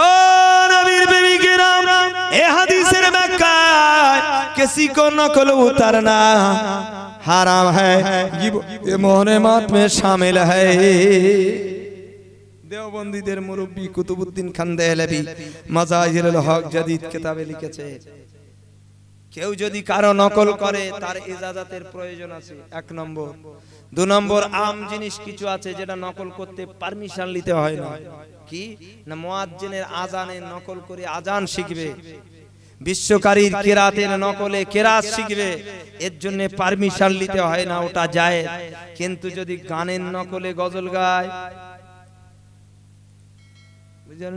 ও নবীর বিবি কিরাম এ হাদিসের কিসি কো নকল উতারনা হারাম হ্যায় দেওবন্দীদের মুরব্বী কুতুবুদ্দিন খান দেহলবি মাজাহিরুল হক জাদিদ কিতাবে লিখেছে কেউ যদি কারো নকল করে তার ইজাজাতের প্রয়োজন আছে এক নম্বর দু নম্বর আম জিনিস কিছু আছে যেটা নকল করতে পারমিশন নিতে হয় না কি না মোয়াজ্জেনের আজানে নকল করে আজান শিখবে বিশ্বকারীর কেরাতের নকলে কেরাত শিখবে এর জন্য পারমিশন নিতে হয় না ওটা যায় কিন্তু যদি গানের নকলে গজল গায় বুঝলেন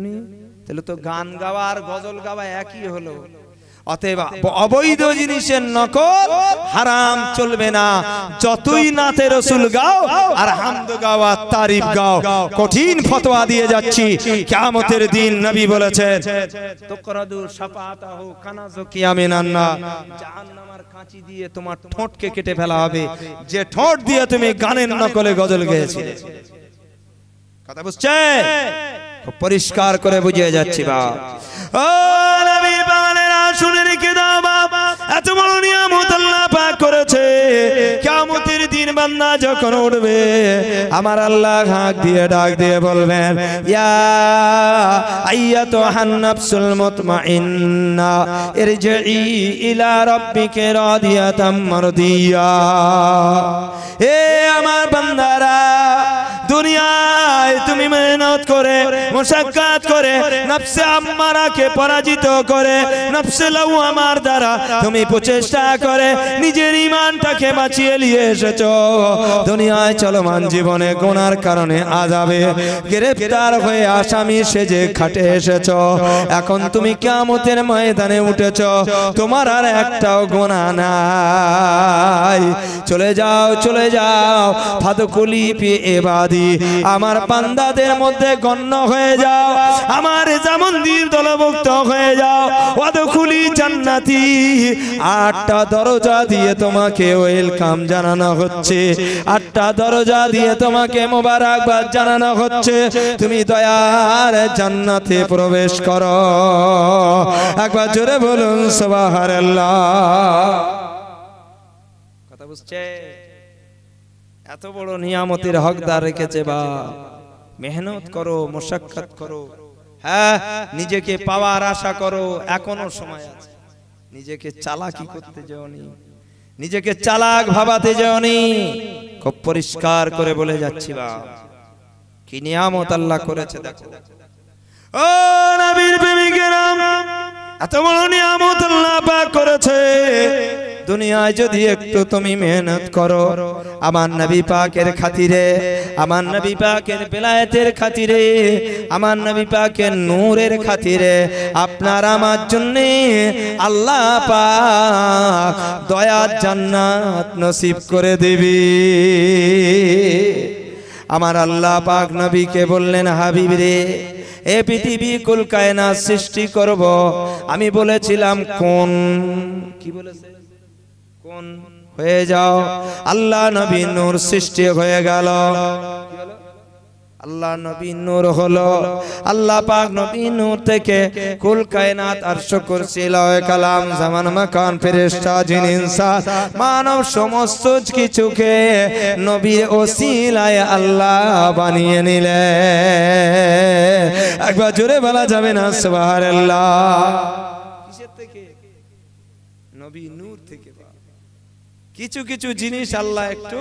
তাহলে তো গান গাওয়া আর গজল গাওয়া একই হলো অতএব অবৈধ জিনিসের নকল হারাম চলবে না যতই নাতে রসুল গাও আর হামদ গাও আর তারিফ গাও কঠিন ফতোয়া দিয়ে যাচ্ছি কিয়ামতের দিন নবী বলেছেন তোকরাদু সাফাতাহু কানাজু কিয়ামিনান না জাহান্নামের কাঁচি দিয়ে তোমার ঠোঁটকে কেটে ফেলা হবে যে ঠোঁট দিয়ে তুমি গানের নকলে গজল গেয়েছিলে কথা বুঝছে পরিষ্কার করে বুঝিয়ে যাচ্ছি বা ও শুনে রেখে দাও বাবা এত বড় নিয়ামত আল্লাহ পাক করেছে কিয়ামতের মুমিন বান্দা যখন উঠবে আমার আল্লাহ হাঁক দিয়ে ডাক দিয়ে বলবেন তো মেহনত করে করে পরাজিত করে নফসে লাউ আমার দ্বারা তুমি প্রচেষ্টা করে নিজের ইমানটাকে বাঁচিয়ে নিয়ে এসেছো দুনিয়ায় চলমান জীবনে গোনার কারণে আজাবে গ্রেফতার হয়ে আসামি সেজে খাটে এসেছ এখন তুমি কেমতের ময়দানে উঠেছ তোমার আর একটাও গোনা নাই চলে যাও চলে যাও ফাদকুলি পি এবাদি আমার পান্দাদের মধ্যে গণ্য হয়ে যাও আমার যেমন দিন দলভুক্ত হয়ে যাও অদখুলি জান্নাতি আটটা দরজা দিয়ে তোমাকে ওয়েলকাম জানানো হচ্ছে হচ্ছে আটটা দরজা দিয়ে তোমাকে মোবারক জানানো হচ্ছে তুমি দয়ার জান্নাতে প্রবেশ করো একবার জোরে বলুন সবাহার কথা বুঝছে এত বড় নিয়ামতের হকদার রেখেছে বা মেহনত করো মোশাক্ষাত করো হ্যাঁ নিজেকে পাওয়ার আশা করো এখনো সময় আছে নিজেকে চালাকি করতে যাওনি নিজেকে চালাক ভাবাতে যাওনি খুব পরিষ্কার করে বলে যাচ্ছি বা কি নিয়ামত আল্লাহ করেছে দেখো ও নবীর প্রেমিকেরাম এত বড় নিয়ামত আল্লাহ পাক করেছে দুনিয়ায় যদি একটু তুমি মেহনত করো আমার নবী পাকের খাতিরে আমার নবী পাকের বেলায়েতের খাতিরে আমার নবী পাকের নূরের খাতিরে আপনার আমার জন্যে আল্লাহ পাক দয়া জান্নাত নসিব করে দিবি আমার আল্লাহ পাক নবীকে বললেন হাবিব রে এ পৃথিবী কুল কায়না সৃষ্টি করব আমি বলেছিলাম কোন কি বলেছে হয়ে যাও আল্লাহ নবী নূর সৃষ্টি হয়ে গেল আল্লাহ নবী নূর হলো আল্লাহ পাক নবী নূর থেকে কুল কায়নাত আরশ কুরসি লয় কালাম জামান মাকান ফেরেশতা জিন ইনসান মানব সমস্ত কিছুকে নবীর ওসিলায় আল্লাহ বানিয়ে নিলে একবার জোরে বলা যাবে না সুবহানাল্লাহ কিসের থেকে নবী নূর থেকে কিছু কিছু জিনিস আল্লাহ একটু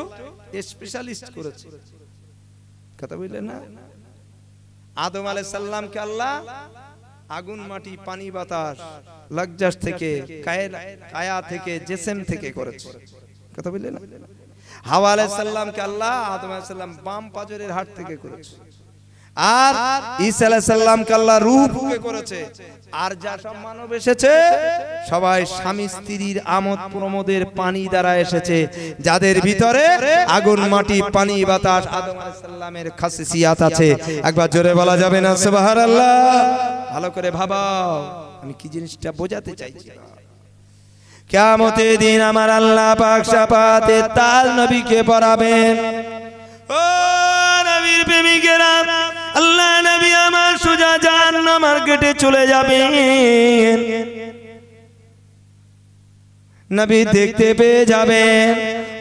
স্পেশালিস্ট করেছে কথা বুঝলেন না আদম আলাইসাল্লামকে আল্লাহ আগুন মাটি পানি বাতাস লজ্জাস থেকে কায়া থেকে জেসেম থেকে করেছে কথা বুঝলেন না হাওয়া আলাইসাল্লামকে আল্লাহ আদম আলাইসাল্লাম বাম পাজরের হাট থেকে করেছে আর ঈসা আলাইহিসসালামকে আল্লাহ রূহ ফুকে করেছে আর যা সব মানব এসেছে সবাই স্বামী স্ত্রীর আমোদ প্রমোদের পানি দ্বারা এসেছে যাদের ভিতরে আগুন মাটি পানি বাতাস আদম আলাইহিসসালামের খাসিয়াত আছে একবার জোরে বলা যাবে না আল্লাহ ভালো করে ভাবাও আমি কি জিনিসটা বোঝাতে চাইছি কেমতে দিন আমার আল্লাহ পাক সাফাতে তার নবীকে পড়াবেন ও নবীর প্রেমিকেরা আল্লাহ নবী আমার সোজা জাহান্না মার্কেটে চলে যাবেন নবী দেখতে পেয়ে যাবেন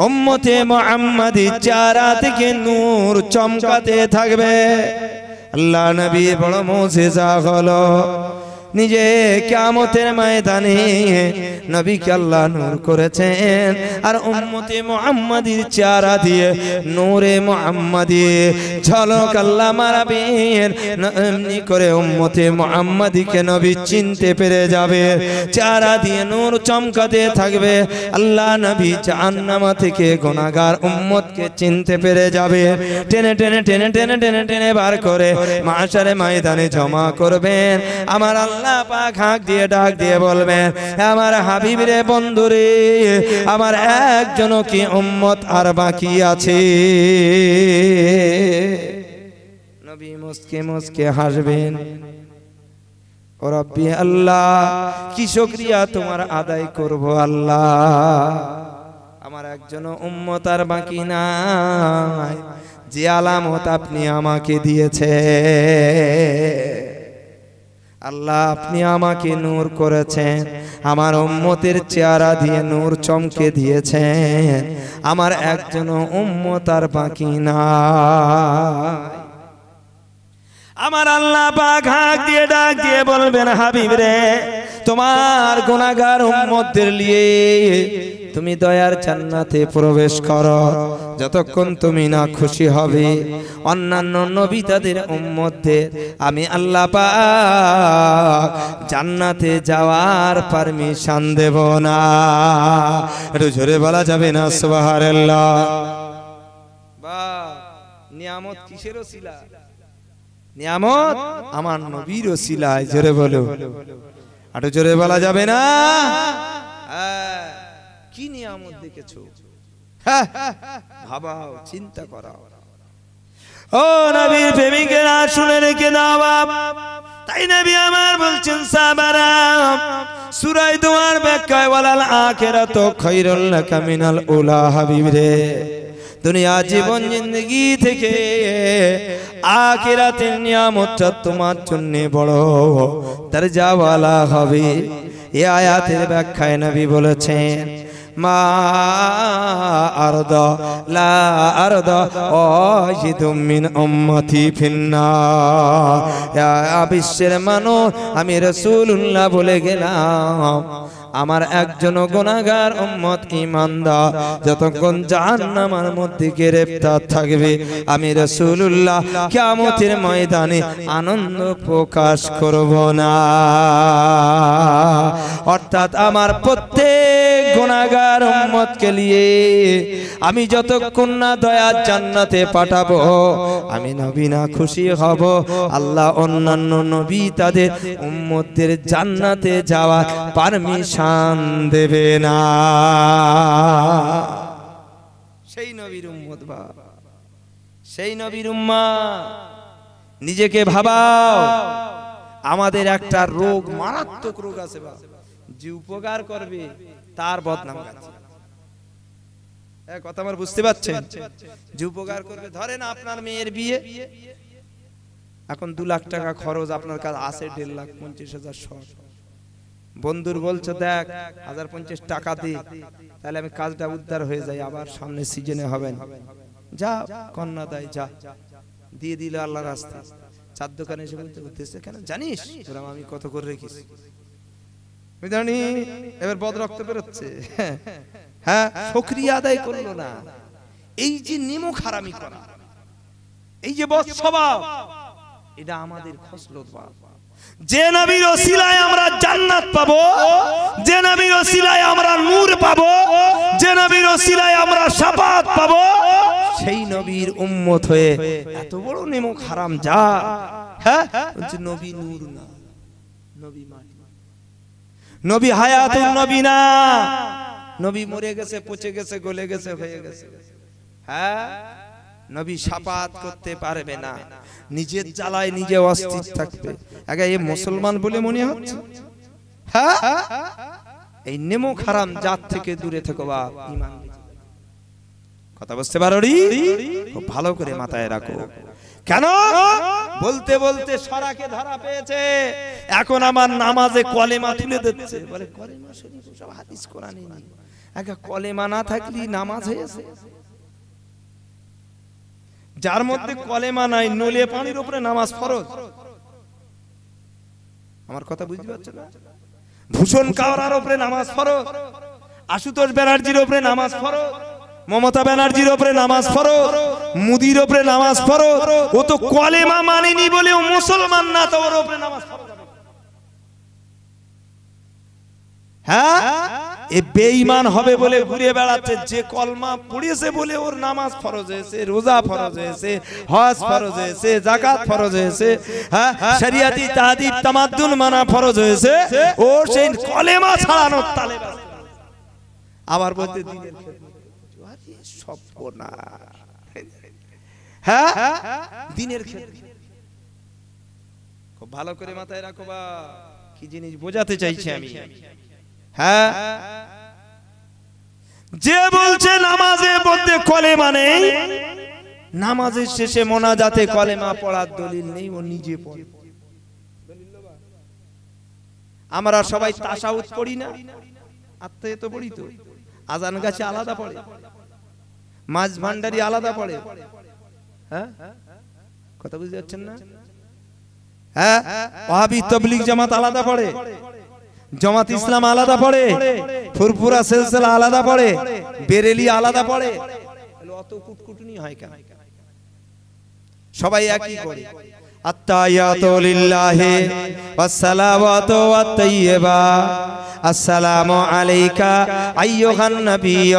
উম্মতে মুহাম্মাদি চারা থেকে নূর চমকাতে থাকবে আল্লাহ নবী বড় মুজিজা হলো নিজে কেমতের ময়দানে নবী কে আল্লাহ নূর করেছেন আর উম্মতে মোহাম্মদীর চারা দিয়ে নূরে মোহাম্মদি ঝলক আল্লাহ মারাবেন এমনি করে উম্মতে মোহাম্মদিকে নবী চিনতে পেরে যাবে চারা দিয়ে নূর চমকাতে থাকবে আল্লাহ নবী চান্নামা থেকে গোনাগার উম্মতকে চিনতে পেরে যাবে টেনে টেনে টেনে টেনে টেনে টেনে বার করে মাসারে ময়দানে জমা করবেন আমার আল্লাহ আল্লাহ পাক হাঁক দিয়ে ডাক দিয়ে বলবেন আমার হাবিবরে বন্ধুরে আমার একজন কি উম্মত আর বাকি আছে নবী মুসকে মুসকে হাসবেন রব্বি আল্লাহ কি শুকরিয়া তোমার আদায় করব আল্লাহ আমার একজন উম্মত আর বাকি নাই যে আলামত আপনি আমাকে দিয়েছে আল্লাহ আপনি আমাকে নূর করেছেন আমার উম্মতের চেহারা দিয়ে নূর চমকে দিয়েছেন আমার একজন উম্মত আর বাকি না আমার আল্লাহ পাক হাঁক দিয়ে ডাক দিয়ে বলবেন হাবিব রে তোমার গুণাগার উম্মতদের লিয়ে তুমি দয়ার জান্নাতে প্রবেশ করো যতক্ষণ তুমি না খুশি হবে অন্যান্য নবী তাদের আমি আল্লাহ পাক জান্নাতে যাওয়ার পারমিশন দেব না একটু ঝরে বলা যাবে না সুবহানাল্লাহ নিয়ামত কিসেরও শিলা নিয়ামত আমার নবীর শিলায় জোরে বলো আটো জোরে বলা যাবে না হ্যাঁ। কি নিয়ামত দেখেছো হ্যাঁ, হ্যাঁ, হ্যাঁ, ভাবাও চিন্তা করাও ও নবীর প্রেমিকেরা শুনে রেখে দাও বাবা তাই নবী আমার বলছেন সাবারা সুরাই তোমার ব্যাখ্যায় বলাল আখেরা তো না কামিনাল উলা হাবিব রে দুনিয়া জীবন জিন্দগি থেকে আখেরাতের নিয়ামতটা তোমার জন্য বড় তার হবে এ আয়াতের ব্যাখ্যায় নবী বলেছেন মা আরদ বিশ্বের মানুষ আমি উল্লাহ বলে গেলাম আমার একজন গোনাগার উম্মত ইমানদার যতক্ষণ জাহান্নাম আমার মধ্যে গ্রেফতার থাকবে আমি উল্লাহ কেমতের ময়দানে আনন্দ প্রকাশ করব না অর্থাৎ আমার প্রত্যেক গুণাগার কে নিয়ে আমি যতক্ষণ না দয়া জান্নাতে পাঠাবো আমি নবী না খুশি হব আল্লাহ অন্যান্য নবী তাদের উম্মতদের জান্নাতে যাওয়া পারমিশন দেবে না সেই নবীর উম্মত বা সেই নবীর উম্মা নিজেকে ভাবাও আমাদের একটা রোগ মারাত্মক রোগ আছে বা যে উপকার করবে তার বদনাম গাচ্ছে কথা আমার বুঝতে পারছেন যে উপকার করবে ধরেন আপনার মেয়ের বিয়ে এখন দু লাখ টাকা খরচ আপনার কাছে আছে দেড় লাখ পঞ্চাশ হাজার শর্ট বন্ধুর বলছে দেখ হাজার পঞ্চাশ টাকা দি তাহলে আমি কাজটা উদ্ধার হয়ে যাই আবার সামনে সিজনে হবেন যা কন্যা দেয় যা দিয়ে দিল আল্লাহ রাস্তা চার দোকানে এসে বলতে কেন জানিস আমি কত করে রেখেছি জানি এবার বদ রক্ত বেরোচ্ছে হ্যাঁ সক্রিয় আদায় করলো না এই যে নিমো খারামি করা এই যে বদ স্বভাব এটা আমাদের খসলো বাবা যে নবীর ওসিলায় আমরা জান্নাত পাবো যে নবীর ওসিলায় আমরা নূর পাবো যে নবীর ওসিলায় আমরা সাপাত পাবো সেই নবীর উম্মত হয়ে এত বড় নেমক খারাম যা হ্যাঁ নবী নূর না নবী নবী হায়াত নবী না নবী মরে গেছে পচে গেছে গলে গেছে হয়ে গেছে হ্যাঁ নবী সাপাত করতে পারবে না নিজের জ্বালায় নিজে অস্থির থাকবে আগে এ মুসলমান বলে মনে হচ্ছে হ্যাঁ এই নেমো খারাম জাত থেকে দূরে থেকো বা ইমান কথা বুঝতে পারো খুব ভালো করে মাথায় রাখো কেন বলতে বলতে সরাকে ধরা পেয়েছে এখন আমার নামাজে কলেমা তুলে দিচ্ছে বলে কলেমা শরীফ সব হাদিস কোরআনে নেই আগে কলেমা না থাকলি নামাজ হয়েছে যার মধ্যে কলেমা নাই নলিয়ে পানির উপরে নামাজ ফরজ আমার কথা বুঝতে পারছো না ভূষণ কাওরার উপরে নামাজ ফরজ আশুতোষ ব্যানার্জির উপরে নামাজ ফরজ মমতা ব্যানার্জির ওপরে নামাজ পড়ো মুদির ওপরে নামাজ পড়ো ও তো কলেমা মানেনি বলে ও মুসলমান না তোর ওর ওপরে নামাজ হ্যাঁ এ বেঈমান হবে বলে ঘুরে বেড়াচ্ছে যে কলমা বলে ওর নামাজ ফরজ হয়েছে রোজা ফরজ হয়েছে হজ ফরজ হয়েছে জাকাত ফরজ হয়েছে হ্যাঁ শরিয়াতি মানা ফরজ হয়েছে ওর সেই কলেমা ছাড়ানোর তালে আবার বলতে দিনের না হ্যাঁ দিনের খুব ভালো করে মাথায় রাখো বা কি জিনিস বোঝাতে চাইছি আমি হ্যাঁ যে বলছে নামাজের নামাজের শেষে মোনাজাতে কলেমা পড়ার দলিল নেই ও নিজে পড়ে আমরা সবাই তাসাউদ পড়ি না আত্মীয় তো পড়ি তো আজান গাছে আলাদা পড়ে মাছ ভান্ডারি আলাদা পড়ে হ্যাঁ, হ্যাঁ, হ্যাঁ, হ্যাঁ। কথা বুঝতে পারছেন না হ্যাঁ ওয়াহাবি তবলিগ জামাত আলাদা পড়ে জামাত ইসলাম আলাদা পড়ে ফুরফুরা সিলসিলা আলাদা পড়ে বেরেলি আলাদা পড়ে অত কুটকুটুনি হয় কেন সবাই একই করে আত্মায়াতু লিল্লাহি ওয়াস সালাওয়াতু ওয়াত তাইয়্যিবা আসসালামু আলাইকা আইয়ুহান নাবিয়্য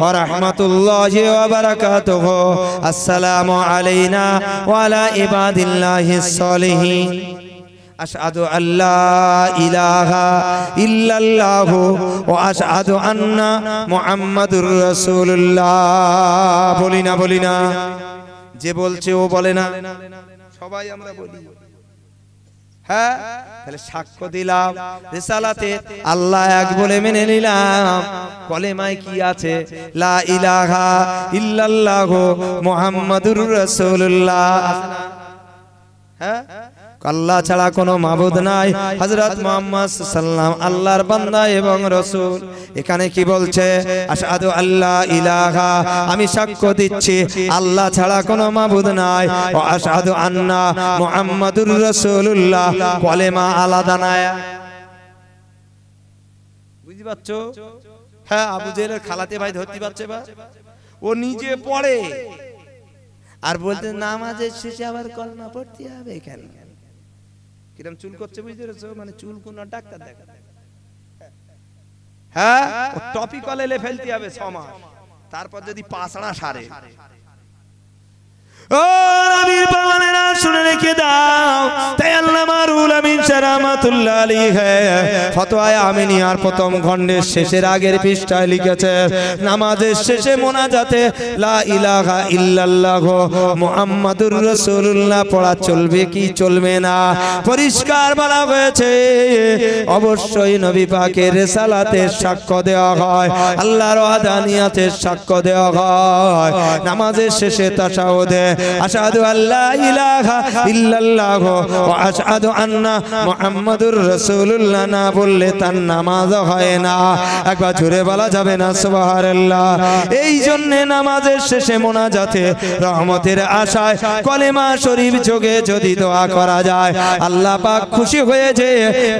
ওয়া রাহমাতুল্লাহি ওয়া বারাকাতুহু আসসালামু আলাইনা ওয়া আলা ইবাদিল্লাহিস সলিহিন আশহাদু আল্লাহ ইলাহা ইল্লাল্লাহ ও আশহাদু আন্না মুহাম্মাদুর রাসূলুল্লাহ বলি না বলি না যে বলছে ও বলে না সবাই আমরা বলি হ্যাঁ তাহলে সাক্ষ্য দিলাম রিসালাতে আল্লাহ এক বলে মেনে নিলাম কলেমায় কি আছে লা ইলাহা ইল্লাল্লাহু মুহাম্মাদুর রাসূলুল্লাহ হ্যাঁ আল্লাহ ছাড়া কোনো মাবুদ নাই হজরত মোহাম্মদ সাল্লাম আল্লাহর বান্দা এবং রসুল এখানে কি বলছে আসাদু আল্লাহ ইলাহা আমি সাক্ষ্য দিচ্ছি আল্লাহ ছাড়া কোনো মাবুদ নাই ও আসাদু আন্না মোহাম্মদুর রসুল্লাহ মা আলাদা নাই বুঝতে পারছ হ্যাঁ আবু খালাতে ভাই ধরতে পারছে বা ও নিজে পড়ে আর বলতে নামাজের শেষে আবার কলমা পড়তে হবে কেন কিরম চুল করছে বুঝতে পেরেছো মানে চুল কোন ডাক্তার দেখা হ্যাঁ টপি হ্যাঁ। কলেলে ফেলতে হবে ছ মাস তারপর যদি পাঁচড়া সারে ও রবির পাওয়ানেরা শুনে রেখে দাও তাই আল্লাহ মারুল আমি পরিষ্কার বলা হয়েছে অবশ্যই নবী পাকের রেসালাতের সাক্ষ্য দেওয়া হয় আল্লাহর ওয়াদানিয়াতের সাক্ষ্য দেওয়া হয় নামাজের শেষে তাশাহুদে আশহাদু আল্লা ইলাহা ইল্লাল্লাহ ওয়া আশহাদু আন্না মোহাম্মদুর রসুল্লাহ না বললে তার নামাজ হয় না একবার জোরে বলা যাবে না সোহার এই জন্য নামাজের শেষে মোনা যাতে রহমতের আশায় কলেমা শরীফ যোগে যদি দোয়া করা যায় আল্লাহ পাক খুশি হয়ে যে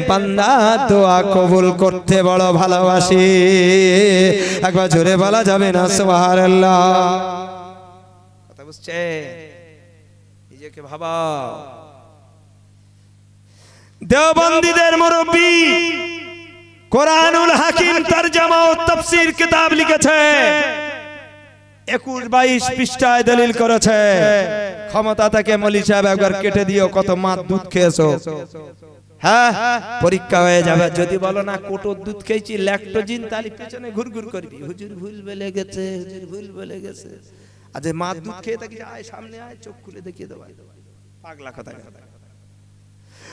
পান্দা দোয়া কবুল করতে বড় ভালোবাসি একবার জোরে বলা যাবে না সোহার কথা বুঝছে নিজেকে ভাবা দেওবন্দীদের মুরব্বী কোরআনুল হাকিম তার জামা ও তফসির কিতাব লিখেছে একুশ বাইশ পৃষ্ঠায় দলিল করেছে ক্ষমতা থেকে মলি সাহেব একবার কেটে দিও কত মাত দুধ খেয়েছো হ্যাঁ পরীক্ষা হয়ে যাবে যদি বলো না কোটোর দুধ খেয়েছি ল্যাকটোজিন তালি পেছনে ঘুর ঘুর করবি হুজুর ভুল বলে গেছে হুজুর ভুল বলে গেছে আজ মাত দুধ খেয়ে থাকি আয় সামনে আয় চোখ খুলে দেখিয়ে দেবো পাগলা কথা কথা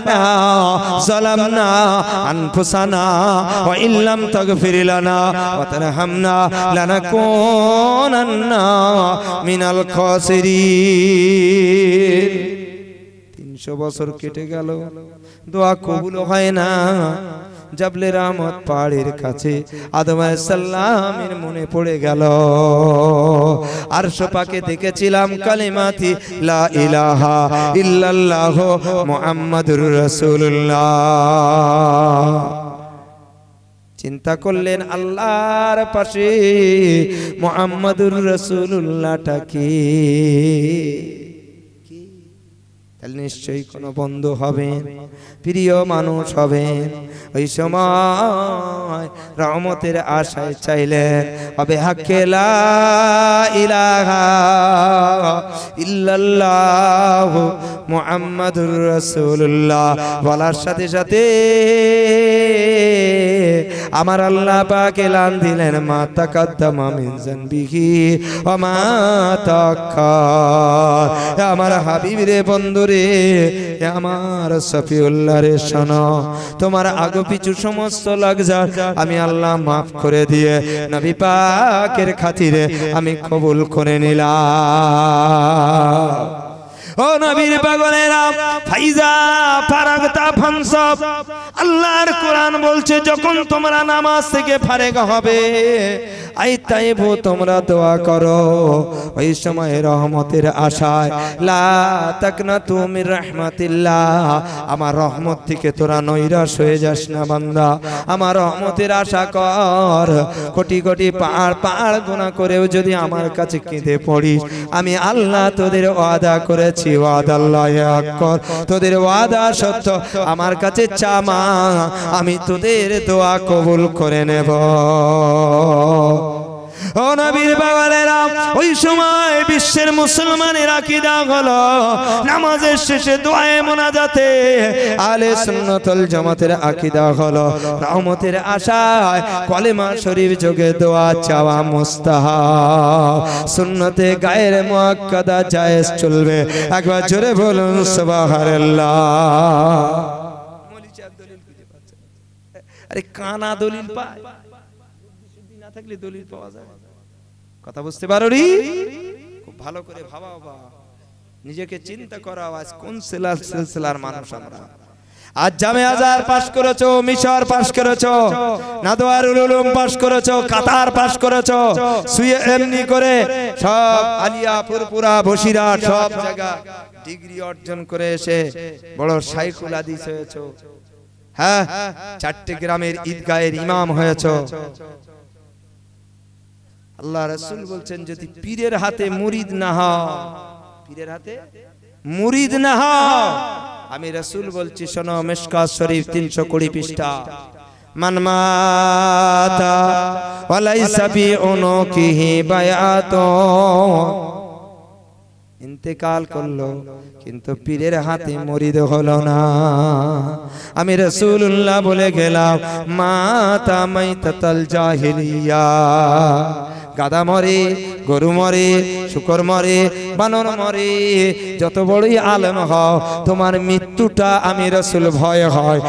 ربنا ظلمنا أنفسنا وإن لم تغفر لنا وترحمنا لنكونن من الخاسرين তিনশো বছর কেটে গেল দোয়া কবুল হয় না জাবলে রামত পাহাড়ের কাছে আদম সাল্লামের মনে পড়ে গেল আর সোপাকে দেখেছিলাম কালিমাতি লা ইলাহা চিন্তা করলেন আল্লাহর পাশে মোহাম্মদুর রসুল্লাহটা কি তাহলে নিশ্চয়ই কোনো বন্ধু হবেন প্রিয় মানুষ হবেন ওই সময় রহমতের আশায় চাইলেন হবে হাকেলা ইলাহা ইল্লাল্লাহ মোহাম্মদুর রসুল্লাহ বলার সাথে সাথে আমার আল্লাহ পাকে লান দিলেন মা তাকাদ্দামা বিহি ও মা আমার হাবিব রে বন্ধু রে আমার সফিউল্লাহ রে শোনো তোমার আগ পিছু সমস্ত লাগ যা আমি আল্লাহ মাফ করে দিয়ে নবী পাকের খাতিরে আমি কবুল করে নিলাম ও নবীর পাগলেরা ফাইজা ফারাগতা ফানসব আল্লাহর কোরআন বলছে যখন তোমরা নামাজ থেকে ফারেগ হবে আই তাইব তোমরা দোয়া করো ওই সময় রহমতের আশায় লা তাকনা তুমি রহমাতিল্লাহ আমার রহমত থেকে তোরা নৈরাশ হয়ে যাস না বান্দা আমার রহমতের আশা কর কোটি কোটি পাহাড় পাহাড় গোনা করেও যদি আমার কাছে কেঁদে পড়িস আমি আল্লাহ তোদের ওয়াদা করেছি আল্লাহ কর তোদের ওয়াদা সত্য আমার কাছে চামা আমি তোদের দোয়া কবুল করে নেব ও নবীর বাগালেরা ওই সময় বিশ্বের মুসলমানের আকিদা হলো নামাজের শেষে দোয়ায়ে মোনাজাতে আলে সুন্নতল জামাতের আকিদা হলো রহমতের আশায় কলেমা শরীফ যোগে দোয়া চাওয়া মুস্তাহাব সুন্নতে গায়ের মুয়াক্কাদা জায়েজ চলবে একবার জোরে বলুন সুবহানাল্লাহ আরে কানা দলিল পায় থাকলে দলিল পাওয়া যায় কথা বুঝতে পারো রি খুব ভালো করে ভাবা বাবা নিজেকে চিন্তা করা আজ কোন সিলসিলার মানুষ আমরা আজ জামে আজার পাস করেছো মিশর পাস করেছো নাদওয়ারুল উলুম পাস করেছো কাতার পাস করেছো সুয়ে এমনি করে সব আলিয়া পুরপুরা বসিরা সব জায়গা ডিগ্রি অর্জন করে এসে বড় সাইকুল হাদিস হয়েছো হ্যাঁ চারটে গ্রামের ঈদগাহের ইমাম হয়েছো আল্লাহ রাসূল বলছেন যদি পীরের হাতে মুরিদ না হও পীরের হাতে মুরিদ না হও আমি রাসূল বলছি শোনো মিশকাত শরীফ তিনশো কুড়ি পৃষ্ঠা من مات وليس بعنقه بيعات ইন্তেকাল করলো কিন্তু পীরের হাতে মরিদ হলো না আমি রসুল্লাহ বলে গেলাম মাতা মাইতাতাল জাহিলিয়া গাদা মরে গরু মরে শুকর মরে বানর মরে যত বড়ই আলম হও তোমার মৃত্যুটা আমি রসুল ভয় হয়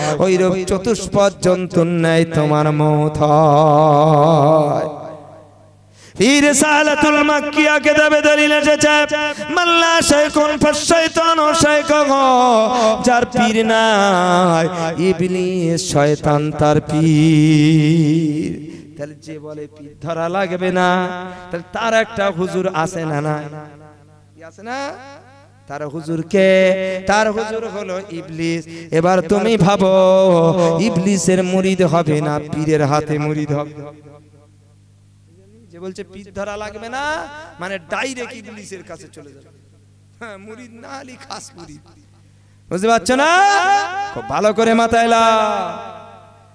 রূপ চতুষ্পদ জন্তু নেই তোমার মত যার পীর নাই ইবলি শয়তান তার পীর তাহলে যে বলে পিঠ ধরা লাগবে না তাহলে তার একটা হুজুর আছে না না আছে না তার হুজুর কে তার হুজুর হলো ইবলিস এবার তুমি ভাবো ইবলিসের মুরিদ হবে না পীরের হাতে মুরিদ হবে যে বলছে পিঠ ধরা লাগবে না মানে ডাইরেক্ট ইবলিসের কাছে চলে যাবে হ্যাঁ, মুরিদ না আলি খাস মুরিদ বুঝতে পারছো না খুব ভালো করে মাথায় লা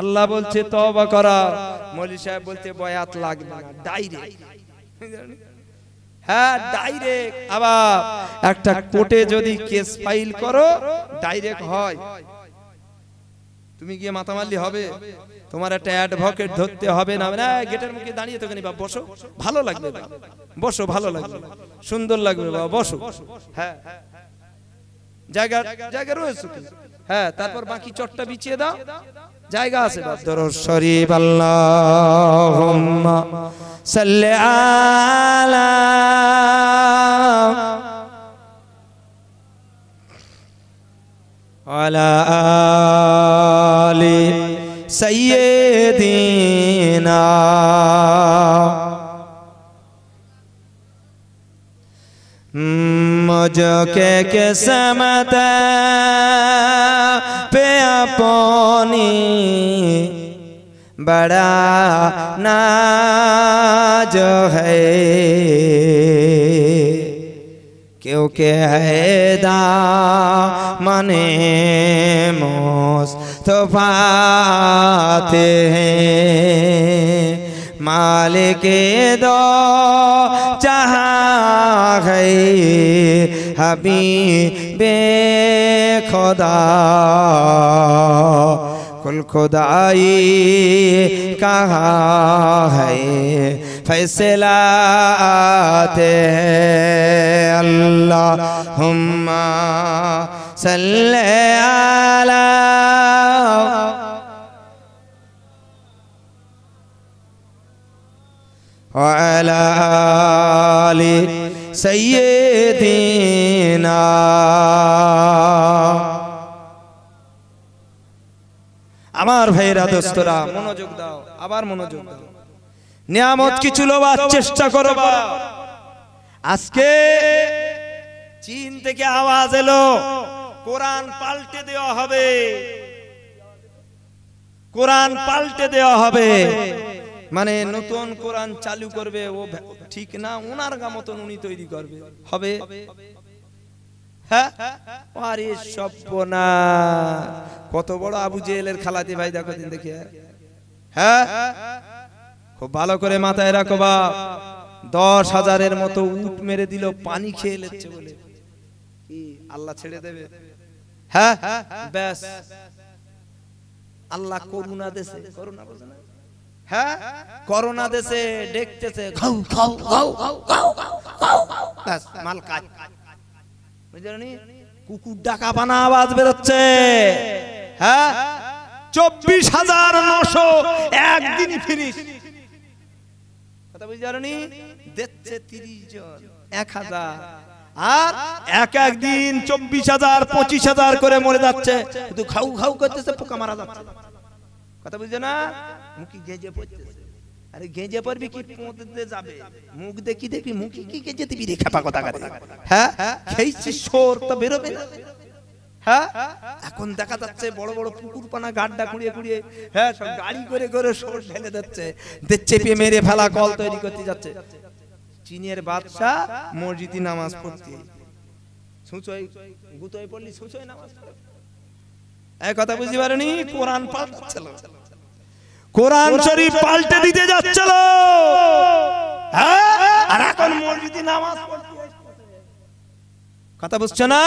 আল্লাহ বলছে তবা করা মলি সাহেব বলছে বয়াত লাগবে ডাইরেক্ট হ্যাঁ ডাইরেক্ট আবার একটা কোর্টে যদি কেস ফাইল করো ডাইরেক্ট হয় তুমি গিয়ে মাথা মারলি হবে তোমার একটা অ্যাডভোকেট ধরতে হবে না মানে গেটের হ্যাঁ, মুখে দাঁড়িয়ে তোকে বা বসো ভালো লাগবে বসো ভালো লাগবে সুন্দর লাগবে বাবা বসো হ্যাঁ, হ্যাঁ, হ্যাঁ জায়গা জায়গা রয়েছে হ্যাঁ তারপর বাকি চটটা বিছিয়ে দাও জায়গা আছে দরুদ শরীফ আল্লাহুম্মা সাল্লি আলা আলা আলি সাইয়্যিদিনা मजो के किस्मत पे अपनी बड़ा नाज है क्योंकि है दा मने मोस तो पाते हैं مالک دو جہاں غی حبیب خدا کل خدائی کہا ہے فیصلہ آتے اللہم صلی اللہ وعلى آل سيدنا আমার ভাইরা দোস্তরা মনোযোগ দাও আবার মনোযোগ দাও নিয়ামত কিছু লোবার চেষ্টা করো বা আজকে চীন থেকে আওয়াজ এলো কোরআন পাল্টে দেওয়া হবে কোরআন পাল্টে দেওয়া হবে মানে, মানে নতুন কোরআন চালু করবে ও ঠিক না ওনার গা মতন উনি তৈরি করবে হবে কত বড় আবু জেলের ভাই দেখো দেখে হ্যাঁ? হ্যাঁ? হ্যাঁ, হ্যাঁ খুব ভালো করে মাথায় রাখো বা দশ হাজারের মতো উট মেরে দিল পানি খেয়ে বলে আল্লাহ ছেড়ে দেবে হ্যাঁ ব্যাস আল্লাহ করুণা দেশে করুণা বোঝে না হ্যাঁ করোনা দেশে দেখতেছে খাও খাও খাও মাল কাজ বুঝলি কুকুর ডাকা পানা আওয়াজ বেরোচ্ছে হ্যাঁ চব্বিশ হাজার নশো একদিন কথা এক হাজার আর এক এক দিন চব্বিশ হাজার পঁচিশ হাজার করে মরে যাচ্ছে খাউ খাউ করতেছে কথা বুঝছে না মুখি গেঁজে পড়তেছে আরে গেঁজে পড়বি কি পড়তে যাবে মুখ দেখি দেখবি মুখি কি গেঁজে দিবি রে খেপা কথা করে হ্যাঁ খেয়েছি সোর তো বেরোবে না হ্যাঁ? এখন দেখা যাচ্ছে বড় বড় পুকুর পানা গাড্ডা কুড়িয়ে কুড়িয়ে হ্যাঁ সব গাড়ি করে করে সর ঢেলে দিচ্ছে যাচ্ছে চেপে মেরে ফেলা কল তৈরি করতে যাচ্ছে চীনের বাদশা মসজিদি নামাজ পড়তে সুচয় গুতয় পড়লি সুচয় নামাজ পড়ে এই কথা বুঝি পারেনি কোরআন পাঠ পাল্টাচ্ছিল কোরআন শরীফ পাল্টে দিতে যাচ্ছিল হ্যাঁ? হ্যাঁ? কথা বুঝছো না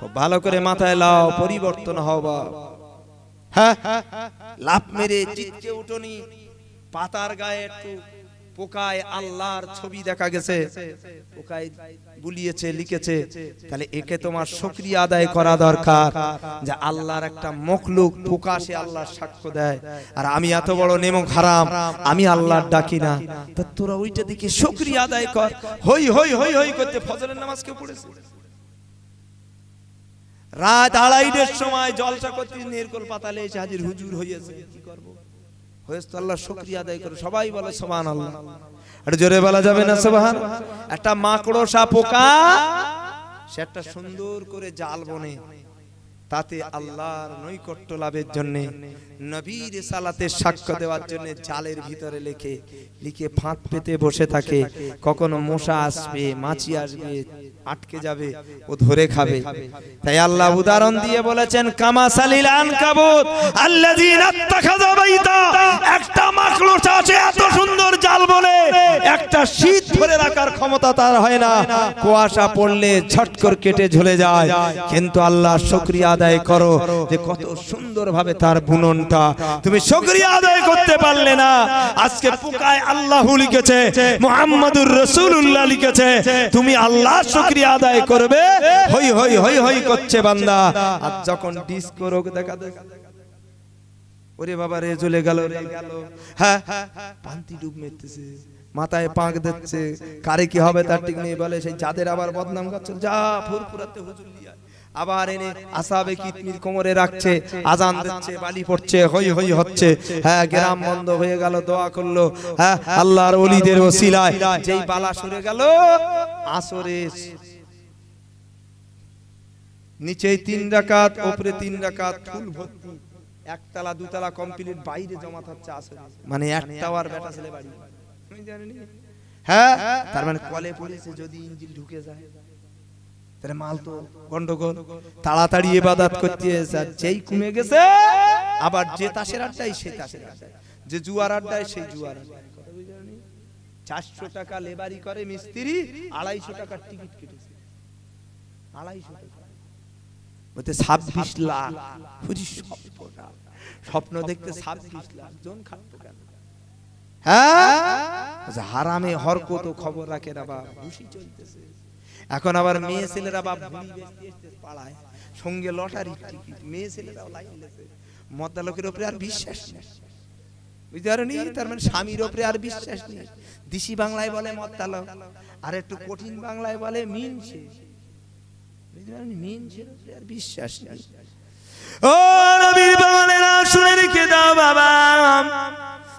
খুব ভালো করে মাথায় লাও পরিবর্তন হও হ্যাঁ লাভ মেরে চিচ্ছে উঠোনি পাতার গায়ে একটু পোকায় আল্লাহর ছবি দেখা গেছে পোকায় বুলিয়েছে লিখেছে তাহলে একে তোমার সক্রিয় আদায় করা দরকার যে আল্লাহর একটা মখলুক প্রকাশে আল্লাহর সাক্ষ্য দেয় আর আমি এত বড় নেমক হারাম আমি আল্লাহর ডাকি না তো তোরা ওইটা দিকে সক্রিয় আদায় কর হই হই হই হই করতে ফজরের নামাজ কেউ পড়েছে রাত আড়াইটের সময় জলসা করতে নির্কল পাতালে এসে হাজির হুজুর হইয়াছে কি করবো হয়েছে আল্লাহ শুকরিয়া আদায় করে সবাই বলে সমান আল্লাহ জোরে বলা যাবে না সোবাহান একটা মাকড়সা পোকা সে একটা সুন্দর করে জাল বনে তাতে আল্লাহর নৈকট্য লাভের জন্যে নবীর সালাতে সাক্ষ্য দেওয়ার জন্য জালের ভিতরে লিখে লিখে ফাঁক পেতে বসে থাকে কখনো মশা আসবে মাছি আসবে আটকে যাবে ও ধরে খাবে তাই আল্লাহ উদাহরণ দিয়ে বলেছেন কামা সালিল আন কাবুত আল্লাযিন বাইতা একটা মাকলুস আছে এত সুন্দর জাল বলে একটা শীত ধরে রাখার ক্ষমতা তার হয় না কুয়াশা পড়লে ছটকর কেটে ঝুলে যায় কিন্তু আল্লাহ শুকরিয়া আদায় করো যে কত সুন্দরভাবে তার বুনন কথা তুমি শুকরিয়া আদায় করতে পারলে না আজকে পুকায় আল্লাহ লিখেছে মুহাম্মাদুর রাসূলুল্লাহ লিখেছে তুমি আল্লাহ শুকরিয়া আদায় করবে হই হই হই হই করছে বান্দা আর যখন ডিস্কো রোগ দেখা দেখা ওরে বাবা রে চলে গেল রে গেল হ্যাঁ পান্তি ডুব মেরতেছে মাথায় পাঁক দিচ্ছে কারে কি হবে তার ঠিক নেই বলে সেই যাদের আবার বদনাম করছে যা ফুরফুরাতে হুজুর দিয়া আবার এনে আসাবে কিতমির কোমরে রাখছে আজান দিচ্ছে বালি পড়ছে হই হই হচ্ছে হ্যাঁ, হ্যাঁ গ্রাম হ্যাঁ। বন্ধ হয়ে গেল দোয়া করলো হ্যাঁ আল্লাহর ওলিদের ওসিলায় যেই বালা সরে গেল আসরে নিচে তিন রাকাত ওপরে তিন রাকাত ফুল ভর্তি একতলা দুতলা কমপ্লিট বাইরে জমা থাকছে আসরে মানে একটাওয়ার মানে বেটা ছেলে বাড়ি হ্যাঁ, হ্যাঁ তার মানে কলে পড়েছে যদি ইঞ্জিল ঢুকে যায় তাহলে মাল তো গন্ডগোল তাড়াতাড়ি এবাদাত করতে যেই কমে গেছে আবার যে তাসের আড্ডায় সেই তাসের আড্ডায় যে জুয়ার আড্ডায় সেই জুয়ার আড্ডায় চারশো টাকা লেবারি করে মিস্ত্রি আড়াইশো টাকার টিকিট কেটেছে আড়াইশো টাকা ছাব্বিশ লাখ স্বপ্ন দেখতে ছাব্বিশ লাখ জন খাটতো কেন হ্যাঁ হারামে হরকত খবর রাখে না বা চলতেছে এখন আবার মেয়ে ছেলেরা বা পাড়ায় সঙ্গে লটারি টিকিট মেয়ে ছেলেরাও লাইন লেগেছে লোকের ওপরে আর বিশ্বাস নেই বুঝতে পারেনি তার মানে স্বামীর ওপরে আর বিশ্বাস নেই দিশি বাংলায় বলে মদ্দালক আর একটু কঠিন বাংলায় বলে মিনছে ওপরে আর বিশ্বাস নেই ও নবীর শুনে রেখে বাবা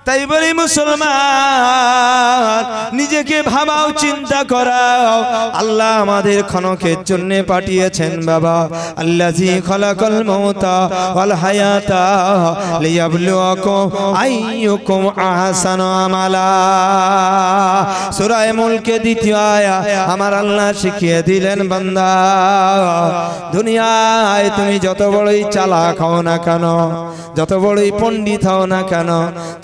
তাই বলি মুসলমান নিজেকে ভাবাও চিন্তা করাও আল্লাহ আমাদের খনকের জন্য পাঠিয়েছেন বাবা আল্লাহ জি খলাকল মমতা অল হায়াতা লিয়াবলুকুম আইয়ুকুম আহসান আমালা সূরা মুলকে দ্বিতীয় আয়া আমার আল্লাহ শিখিয়ে দিলেন বান্দা দুনিয়ায় তুমি যত বড়ই চালাক হও না কেন যত বড়ই পণ্ডিত হও না কেন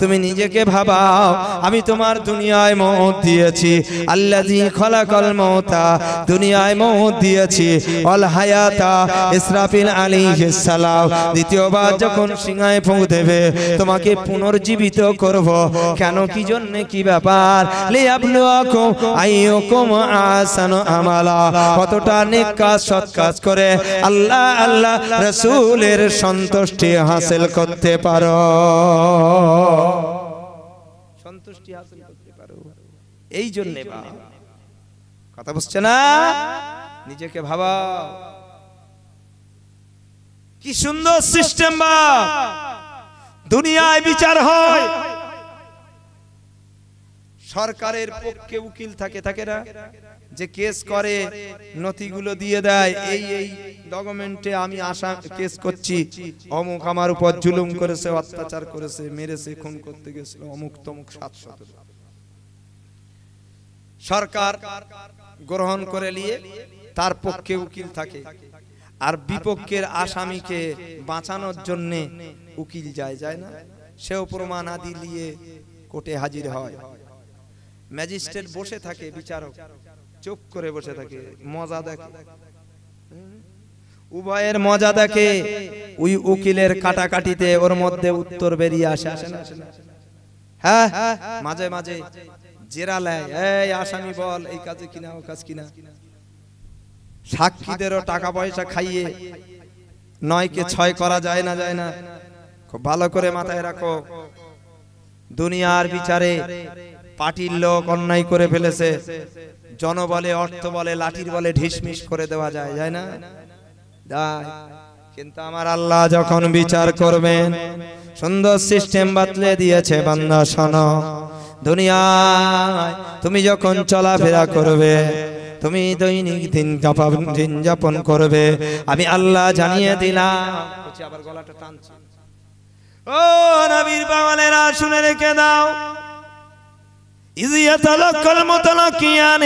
তুমি নিজেকে ভাবাও আমি তোমার দুনিয়ায় মত দিয়েছি আল্লা আল্লাহ খলাকল মতা দুনিয়ায় মত দিয়েছি অল হায়াতা ইসরাফিল আলী সালাম দ্বিতীয়বার যখন সিংহায় পৌঁ দেবে তোমাকে পুনর্জীবিত করব কেন কি জন্যে কি ব্যাপার আমালা কতটা নেক কাজ সৎ কাজ করে আল্লাহ আল্লাহ রসুলের সন্তুষ্টি হাসিল করতে পারো সন্তুষ্টি হাসিল করতে পারো এই জন্য কথা বুঝছে না নিজেকে ভাবা কি সুন্দর সিস্টেম বা দুনিয়ায় বিচার হয় সরকারের পক্ষে উকিল থাকে থাকে না যে কেস করে নথিগুলো দিয়ে দেয় এই এই ডকুমেন্টে আমি আশা কেস করছি অমুক আমার উপর জুলুম করেছে অত্যাচার করেছে মেরেছে খুন করতে গেছিল অমুক তমুক সাত শত সরকার গ্রহণ করে নিয়ে তার পক্ষে উকিল থাকে আর বিপক্ষের আসামিকে বাঁচানোর জন্য উকিল যায় যায় না সেও প্রমাণ আদি নিয়ে কোর্টে হাজির হয় ম্যাজিস্ট্রেট বসে থাকে বিচারক চুপ করে বসে থাকে মজা দেখে উভয়ের মজা দেখে ওই উকিলের কাটাকাটিতে ওর মধ্যে উত্তর বেরিয়ে আসে আসে না হ্যাঁ মাঝে মাঝে জেরা লেয় এই আসামি বল এই কাজে কিনা ও কাজ কিনা সাক্ষীদেরও টাকা পয়সা খাইয়ে নয়কে ছয় করা যায় না যায় না খুব ভালো করে মাথায় রাখো দুনিয়ার বিচারে পার্টির লোক অন্যায় করে ফেলেছে জনবলে অর্থ বলে লাঠির বলে ঢিসমিস করে দেওয়া যায় যায় না কিন্তু আমার আল্লাহ যখন বিচার করবেন সুন্দর সিস্টেম বাতলে দিয়েছে বান্দা সন দুনিয়ায় তুমি যখন চলাফেরা করবে তুমি দৈনিক দিন দিন যাপন করবে আমি আল্লাহ জানিয়ে দিলাম আবার গলাটা টানছি ও নবীর বাঙালেরা শুনে রেখে দাও إذ يتلقى المتلقيان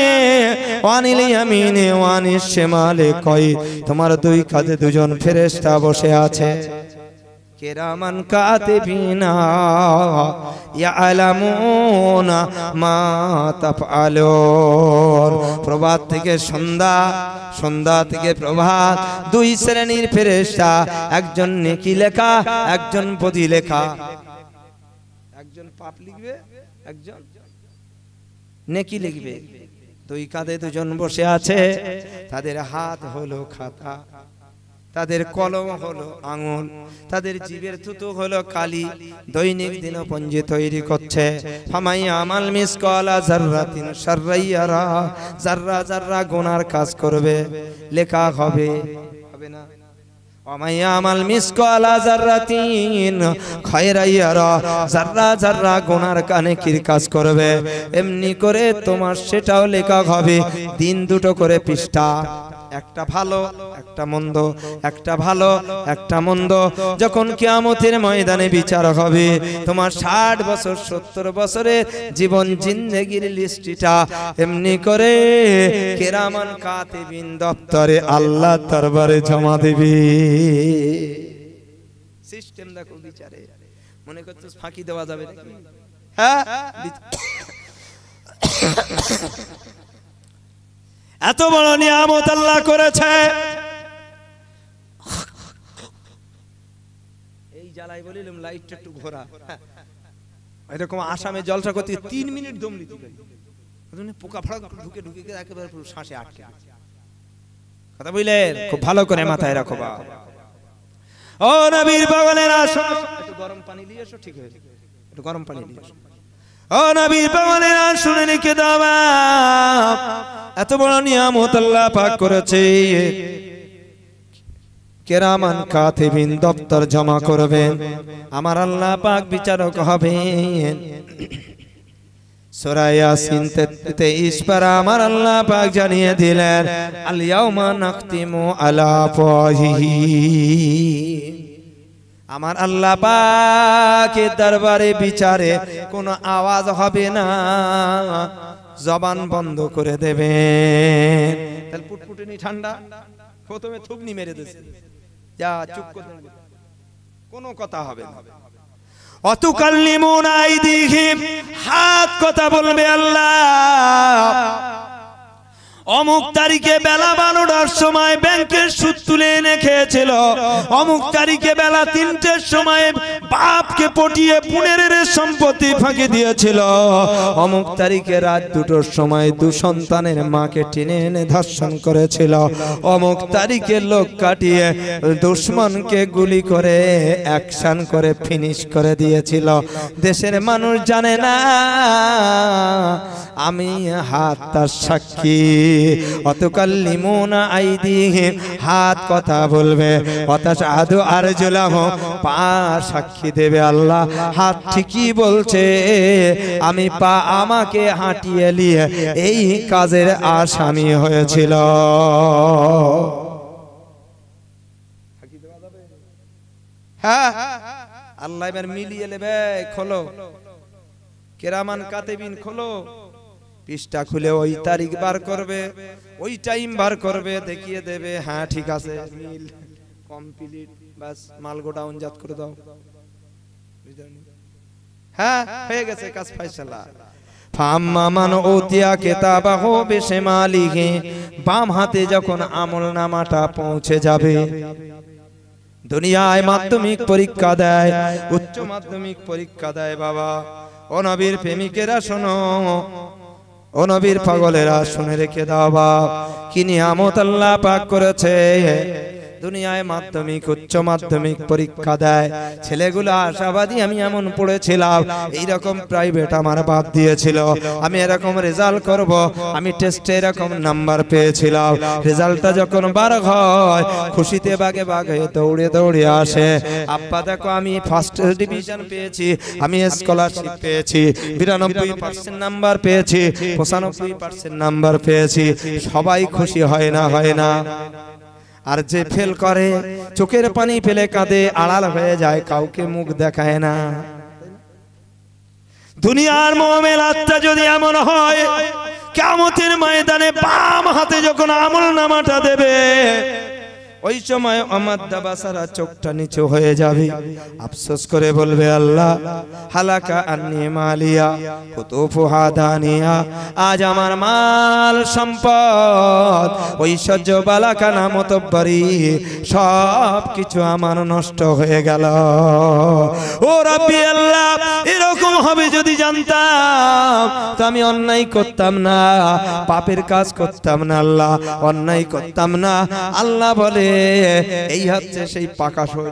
وعن اليمين وعن الشمال তোমার দুই কাঁধে দুজন ফেরেশতা বসে আছে প্রভাত থেকে সন্ধ্যা সন্ধ্যা থেকে প্রভাত দুই শ্রেণীর ফেরেশতা একজন নেকি লেখা একজন বদি লেখা একজন পাপ লিখবে একজন নেকি লিখবে দুই কাঁধে দুজন বসে আছে তাদের হাত হলো খাতা তাদের কলম হলো আঙুল তাদের জীবের থুতু হলো কালি দৈনিক দিন পঞ্জি তৈরি করছে ফামাই আমাল মিস কলা জাররা তিন সার্রাইয়ারা জাররা জাররা গোনার কাজ করবে লেখা হবে হবে না আমাল মিসকলা জার্রাতিন খয়রাইয়ারা জাররা জাররা গোনার কানে কির কাজ করবে এমনি করে তোমার সেটাও লেখা হবে দিন দুটো করে পৃষ্ঠা একটা ভালো একটা মন্দ একটা ভালো একটা মন্দ যখন কিয়ামতের ময়দানে বিচার হবে তোমার ষাট বছর সত্তর বছরের জীবন জিন্দগির লিস্টিটা এমনি করে কেরামান কাতিবিন দপ্তরে আল্লাহ তারবারে জমা দেবে সিস্টেম দেখো বিচারে মনে করছো ফাঁকি দেওয়া যাবে হ্যাঁ এত বড় নিয়ামত আল্লাহ করেছে এই জ্বালাই বলিলাম লাইটটা একটু ঘোরা এরকম আসামে জলসা করতে তিন মিনিট দম নিতে পারি পোকা ফাড়া ঢুকে ঢুকে একেবারে পুরো শ্বাসে আটকে কথা বুঝলেন খুব ভালো করে মাথায় রাখো বা ও নবীর বাগানের আসো একটু গরম পানি দিয়ে এসো ঠিক হয়ে একটু গরম পানি দিয়ে এসো ও নবীর বাগানের আসো শুনে লিখে দাও এত বড় নিয়ামত আল্লাহ পাক করেছে কেরামান ভিন দপ্তর জমা করবেন আমার আল্লাহ পাক বিচারক হবেন আমার আল্লাহ পাক জানিয়ে দিলেন আমার আল্লাহ দরবারে বিচারে কোনো আওয়াজ হবে না জবান বন্ধ করে দেবে তাহলে ঠান্ডা প্রথমে থুবনি মেরে দিয়েছে যা চুপ করে কোনো কথা হবে না অতুকাল্লিমুন দিহিম হাত কথা বলবে আল্লাহ অমুক তারিখে বেলা বারোটার সময় ব্যাংকের সুদ তুলে এনে খেয়েছিল অমুক তারিখে বেলা তিনটের সময় বাপকে পটিয়ে পুনের সম্পত্তি ফাঁকি দিয়েছিল অমুক তারিখে রাত দুটোর সময় দু সন্তানের মাকে টেনে এনে ধর্ষণ করেছিল অমুক তারিখে লোক কাটিয়ে দুশ্মনকে গুলি করে অ্যাকশান করে ফিনিশ করে দিয়েছিল দেশের মানুষ জানে না আমি হাত তার সাক্ষী অতকাল লিমন আই দিয়ে হাত কথা বলবে অতাশ আদু আর জোলাম পা সাক্ষী দেবে আল্লাহ হাত ঠিকই বলছে আমি পা আমাকে হাঁটিয়ে নিয়ে এই কাজের আসামি হয়েছিল হ্যাঁ, আল্লাহ এবার মিলিয়ে নেবে খোলো কেরামান কাতেবিন খোলো পৃষ্ঠা খুলে ওই তারিখ বার করবে ওই টাইম বার করবে দেখিয়ে দেবে হ্যাঁ ঠিক আছে মিল কমপ্লিট বাস গোডাউন অনজাত করে দাও হ্যাঁ হয়ে গেছে কাজ ফয়সালা মান ওতিয়া কিতাবাহু বিশমালিহি বাম হাতে যখন আমল নামাটা পৌঁছে যাবে দুনিয়ায় মাধ্যমিক পরীক্ষা দেয় উচ্চ মাধ্যমিক পরীক্ষা দেয় বাবা অনবীর প্রেমিকেরা শোনো ও নবীর পাগলেরা শুনে রেখে দাও বাপ কি নিয়ামত আল্লাহ পাক করেছে দুনিয়ায় মাধ্যমিক উচ্চ মাধ্যমিক পরীক্ষা দেয় ছেলেগুলো আশাবাদী আমি এমন পড়েছিলাম এইরকম প্রাইভেট আমার বাদ দিয়েছিল আমি এরকম রেজাল্ট করব আমি টেস্টে এরকম নাম্বার পেয়েছিলাম রেজাল্টটা যখন বার হয় খুশিতে বাগে বাগে দৌড়ে দৌড়ে আসে আপা দেখো আমি ফার্স্ট ডিভিশন পেয়েছি আমি স্কলারশিপ পেয়েছি বিরানব্বই পার্সেন্ট নাম্বার পেয়েছি পঁচানব্বই পার্সেন্ট নাম্বার পেয়েছি সবাই খুশি হয় না হয় না আর যে ফেল করে চোখের পানি ফেলে কাঁদে আড়াল হয়ে যায় কাউকে মুখ দেখায় না দুনিয়ার মোমেল আত্মা যদি এমন হয় কেমতের ময়দানে বাম হাতে যখন আমল নামাটা দেবে ওই সময় আমার দাবা সারা চোখটা নিচু হয়ে যাবে আফসোস করে বলবে আল্লাহ হালাকা আনি মালিয়া কত ফুহাদানিয়া আজ আমার মাল সম্পদ ঐশ্বর্য বালাকা নামত পারি সব কিছু আমার নষ্ট হয়ে গেল ও রাব্বি আল্লাহ এরকম হবে যদি জানতাম তো আমি অন্যায় করতাম না পাপের কাজ করতাম না আল্লাহ অন্যায় করতাম না আল্লাহ বলে এই হচ্ছে সেই পাকা সই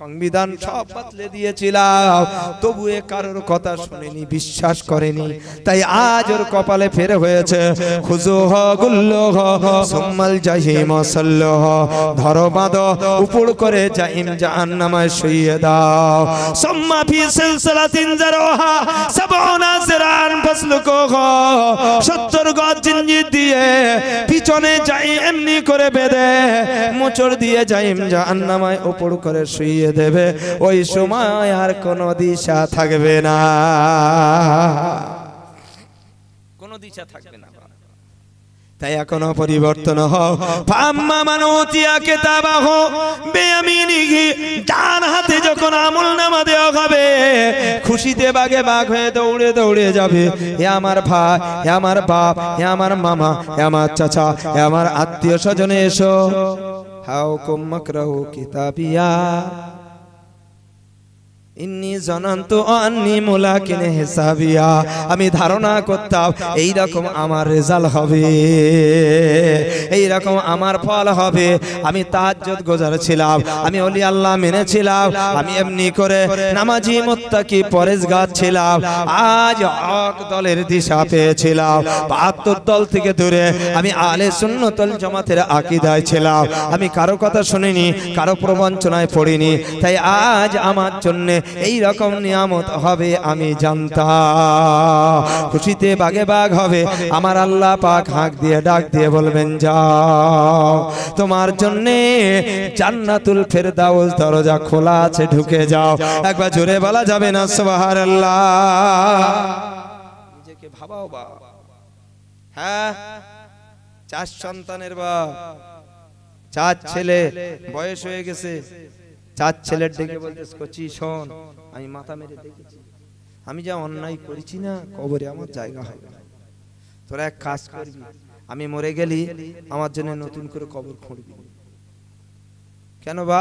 সংবিধান সব বাতলে দিয়েছিলাম তবু এ কারোর কথা শুনেনি বিশ্বাস করেনি তাই আজ ওর কপালে ফেরে হয়েছে খুজুহ সম্মাল উপর করে শুইয়ে দাও সম্মা ফি দিয়ে পিছনে যাই এমনি করে বেঁধে মোচড় দিয়ে যাইম জাহান্নামায় উপর করে শুইয়ে দিয়ে দেবে ওই সময় আর কোনো দিশা থাকবে না কোনো দিশা থাকবে না তাই এখনো পরিবর্তন হও হাতে যখন আমল নামা দেওয়া হবে খুশিতে বাঘ হয়ে দৌড়ে দৌড়ে যাবে হে আমার ভাই হে আমার বাপ হে আমার মামা হে আমার চাচা হে আমার আত্মীয় স্বজনে এসো হাও কুম্মক রহু কিতাবিয়া ইন্নি জনন্ত অন্নি কিনে হিসাবিয়া আমি ধারণা করতাম এই রকম আমার রেজাল্ট হবে এই রকম আমার ফল হবে আমি তাহাজ্জুদ গোজার আমি অলি আল্লাহ মেনেছিলাম আমি এমনি করে নামাজি মুত্তাকি পরেশগার ছিলাম আজ হক দলের দিশা পেয়েছিলাম বাহাত্তর দল থেকে দূরে আমি আলে সুন্নতল জমাতের আকিদায় ছিলাম আমি কারো কথা শুনিনি কারো প্রবঞ্চনায় পড়িনি তাই আজ আমার জন্যে এই রকম নিয়ামত হবে আমি জানতা খুশিতে বাগে বাঘ হবে আমার আল্লাহ পাক হাঁক দিয়ে ডাক দিয়ে বলবেন যাও তোমার জন্যে জান্নাতুল ফেরদাউস দরজা খোলা আছে ঢুকে যাও একবার জোরে বলা যাবে না সোহার আল্লাহ নিজেকে ভাবাও বা হ্যাঁ চার সন্তানের বা চার ছেলে বয়স হয়ে গেছে চার ছেলের ডেকে বলতে করছি শোন আমি মাথা মেরে দেখেছি আমি যা অন্যায় করেছি না কবরে আমার জায়গা হয় তোরা এক কাজ করবি আমি মরে গেলি আমার জন্য নতুন করে কবর খুঁড়বি কেন বা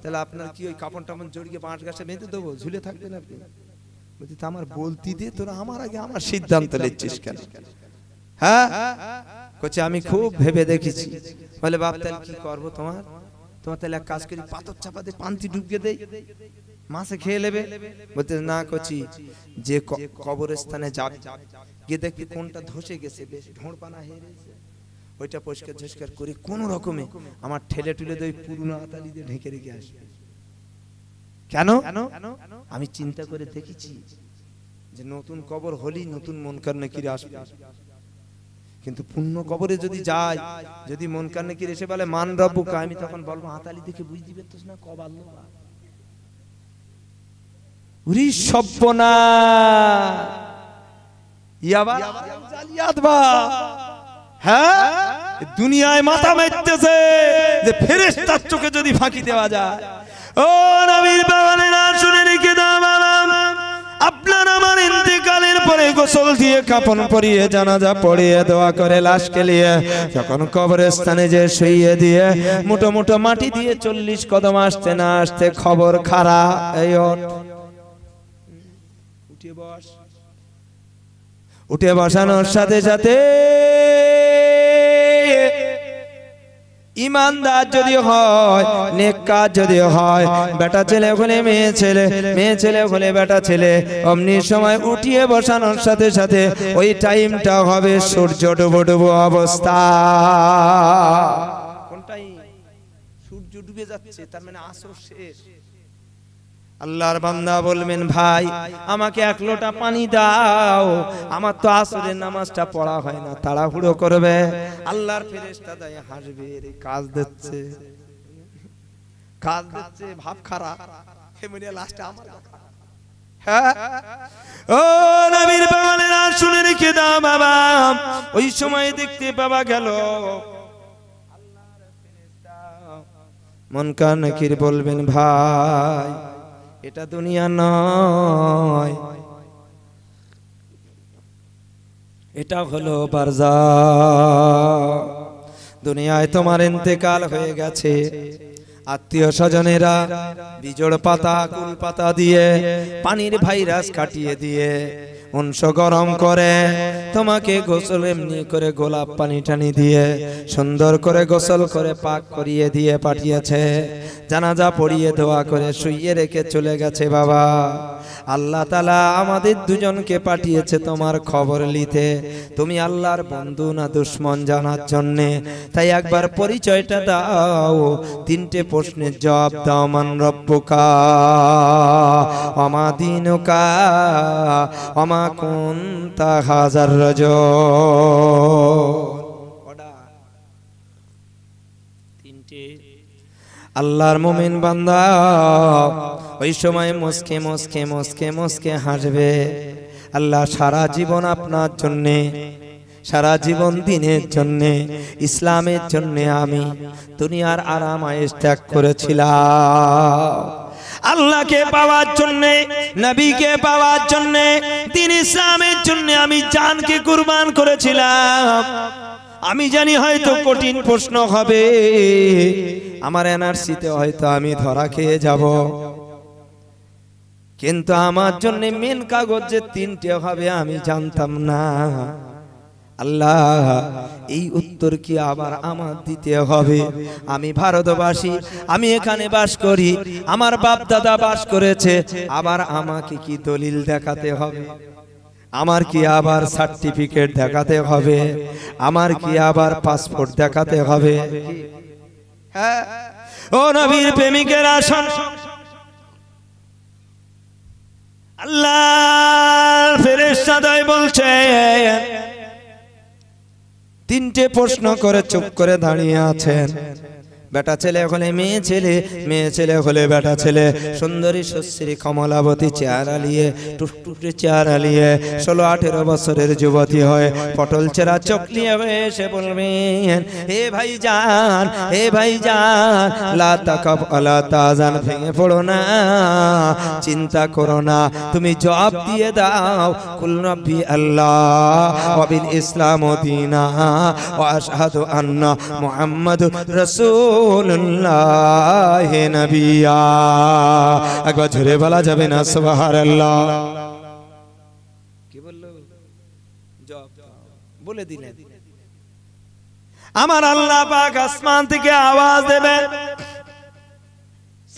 তাহলে আপনার কি ওই কাপড় টাপন জড়িয়ে বাঁশ গাছে বেঁধে দেবো ঝুলে থাকবেন আপনি বলছি তা আমার বলতি দিয়ে তোরা আমার আগে আমার সিদ্ধান্ত নিচ্ছিস কেন হ্যাঁ কচি আমি খুব ভেবে দেখেছি বলে বাপ তাহলে কি করবো তোমার তোমার তাহলে এক কাজ করি পাথর চাপা দিয়ে পান্তি ডুবিয়ে দেই মাছে খেয়ে নেবে বলতে না কচি যে কবরস্থানে যাবে গিয়ে দেখবি কোনটা ধসে গেছে বেশ ঢোঁড়পানা হয়ে গেছে ওইটা পরিষ্কার ঝস্কার করে কোনো রকমে আমার ঠেলে ঠুলে দিয়ে পুরনো আতালি দিয়ে ঢেকে রেখে আসবে কেন আমি চিন্তা করে দেখেছি যে নতুন কবর হলি নতুন মন কারণে কিরে আসবে কিন্তু পুণ্য কবরে যদি যাই যদি মন কান্নে কি এসে বলে মান রব্বু আমি তখন বলবো হাতালি দেখে বুঝ দিবে তো না কবাল উরি ইয়াবা হ্যাঁ দুনিয়ায় মাথা মারতেছে যে ফেরেশতার চোখে যদি ফাঁকি দেওয়া যায় ও নবীর বাবা না শুনে রেখে দাম আপনার আমার ইন্তেকালের পরে গোসল দিয়ে কাপন পরিয়ে জানাজা পড়িয়ে দোয়া করে লাশকে নিয়ে যখন কবরের স্থানে যে শুইয়ে দিয়ে মোটো মোটো মাটি দিয়ে চল্লিশ কদম আসতে না আসতে খবর খারা এই উঠে বসানোর সাথে সাথে ইমানদার যদি হয় কাজ যদি হয় বেটা ছেলে হলে মেয়ে ছেলে মেয়ে ছেলে হলে বেটা ছেলে অমনি সময় উঠিয়ে বসানোর সাথে সাথে ওই টাইমটা হবে সূর্য ডুবো ডুবো অবস্থা সূর্য ডুবে যাচ্ছে তার মানে আসর শেষ আল্লাহর বান্দা বলবেন ভাই আমাকে এক লোটা পানি দাও আমার তো আসরের নামাজটা পড়া হয় না তাড়াহুড়ো করবে আল্লাহর ফেরেশতা তাই হাসবে কাজ দিচ্ছে কাজ দিচ্ছে ভাব খারাপ হেমনে লাস্টে আমার হ্যাঁ? ও নবীর বাবালেরা শুনে রেখে দাও বাবা ওই সময় দেখতে বাবা গেল মন কানকির বলবেন ভাই এটা দুনিয়া নয় এটা হলো বারজা দুনিয়ায় তোমার ইন্তেকাল হয়ে গেছে আত্মীয় স্বজনেরা বিজোড় পাতা কুল পাতা দিয়ে পানির ভাইরাস কাটিয়ে দিয়ে অংশ গরম করে তোমাকে গোসল এমনি করে গোলাপ পানি টানি দিয়ে সুন্দর করে গোসল করে পাক করিয়ে দিয়ে পাঠিয়েছে জানাজা পড়িয়ে দোয়া করে শুইয়ে রেখে চলে গেছে বাবা আল্লাহ তালা আমাদের দুজনকে পাঠিয়েছে তোমার খবর লিতে তুমি আল্লাহর বন্ধু না দুশ্মন জানার জন্যে তাই একবার পরিচয়টা দাও তিনটে প্রশ্নের জবাব দাও মান রব্বকা অমাদিনুকা অমা কুন্তা হাজার রজ আল্লাহর মুমিন বান্দা ওই সময় মুসকে মুসকে মুসকে মুসকে হাসবে আল্লাহ সারা জীবন আপনার জন্যে সারা জীবন দিনের জন্যে ইসলামের জন্যে আমি দুনিয়ার আরাম আয়েস ত্যাগ করেছিলাম আল্লাহকে পাওয়ার জন্যে নবীকে পাওয়ার জন্যে তিনি ইসলামের জন্য আমি জানকে কুরবান করেছিলাম আমি জানি হয়তো কঠিন প্রশ্ন হবে আমার এনআরসিতে হয়তো আমি ধরা খেয়ে যাব কিন্তু আমার জন্য মেন কাগজ যে তিনটে হবে আমি জানতাম না আল্লাহ এই উত্তর কি আবার আমার দিতে হবে আমি ভারতবাসী আমি এখানে বাস করি আমার বাপ দাদা বাস করেছে আবার আমাকে কি দলিল দেখাতে হবে আমার কি আবার সার্টিফিকেট দেখাতে হবে আমার কি আবার পাসপোর্ট দেখাতে হবে হ্যাঁ ও নবীর প্রেমিকের আসন আল্লাহ ফেরেশতাদয় বলছে তিনটে প্রশ্ন করে চুপ করে দাঁড়িয়ে আছেন বেটা ছেলে হলে মেয়ে ছেলে মেয়ে ছেলে হলে বেটা ছেলে সুন্দরী সুশ্রী কমলাবতী চেহারা নিয়ে টুকটুকরি চেহারা নিয়ে ষোলো আঠেরো বছরের যুবতী হয় পটল চেরা চোখ নিয়ে এসে বলবেন হে ভাই যান হে ভাই যান লাতা কপ আলাতা যান ভেঙে পড়ো না চিন্তা করো না তুমি জবাব দিয়ে দাও কুলনবী আল্লাহ অবিল ইসলাম দিনা ও আসাদু আন্না মোহাম্মদ রসুল রসুল্লাহ নবিয়া একবার ঝরে বলা যাবে না সবাহার আল্লাহ কি বললো বলে দিলেন আমার আল্লাহ পাক আসমান থেকে আওয়াজ দেবেন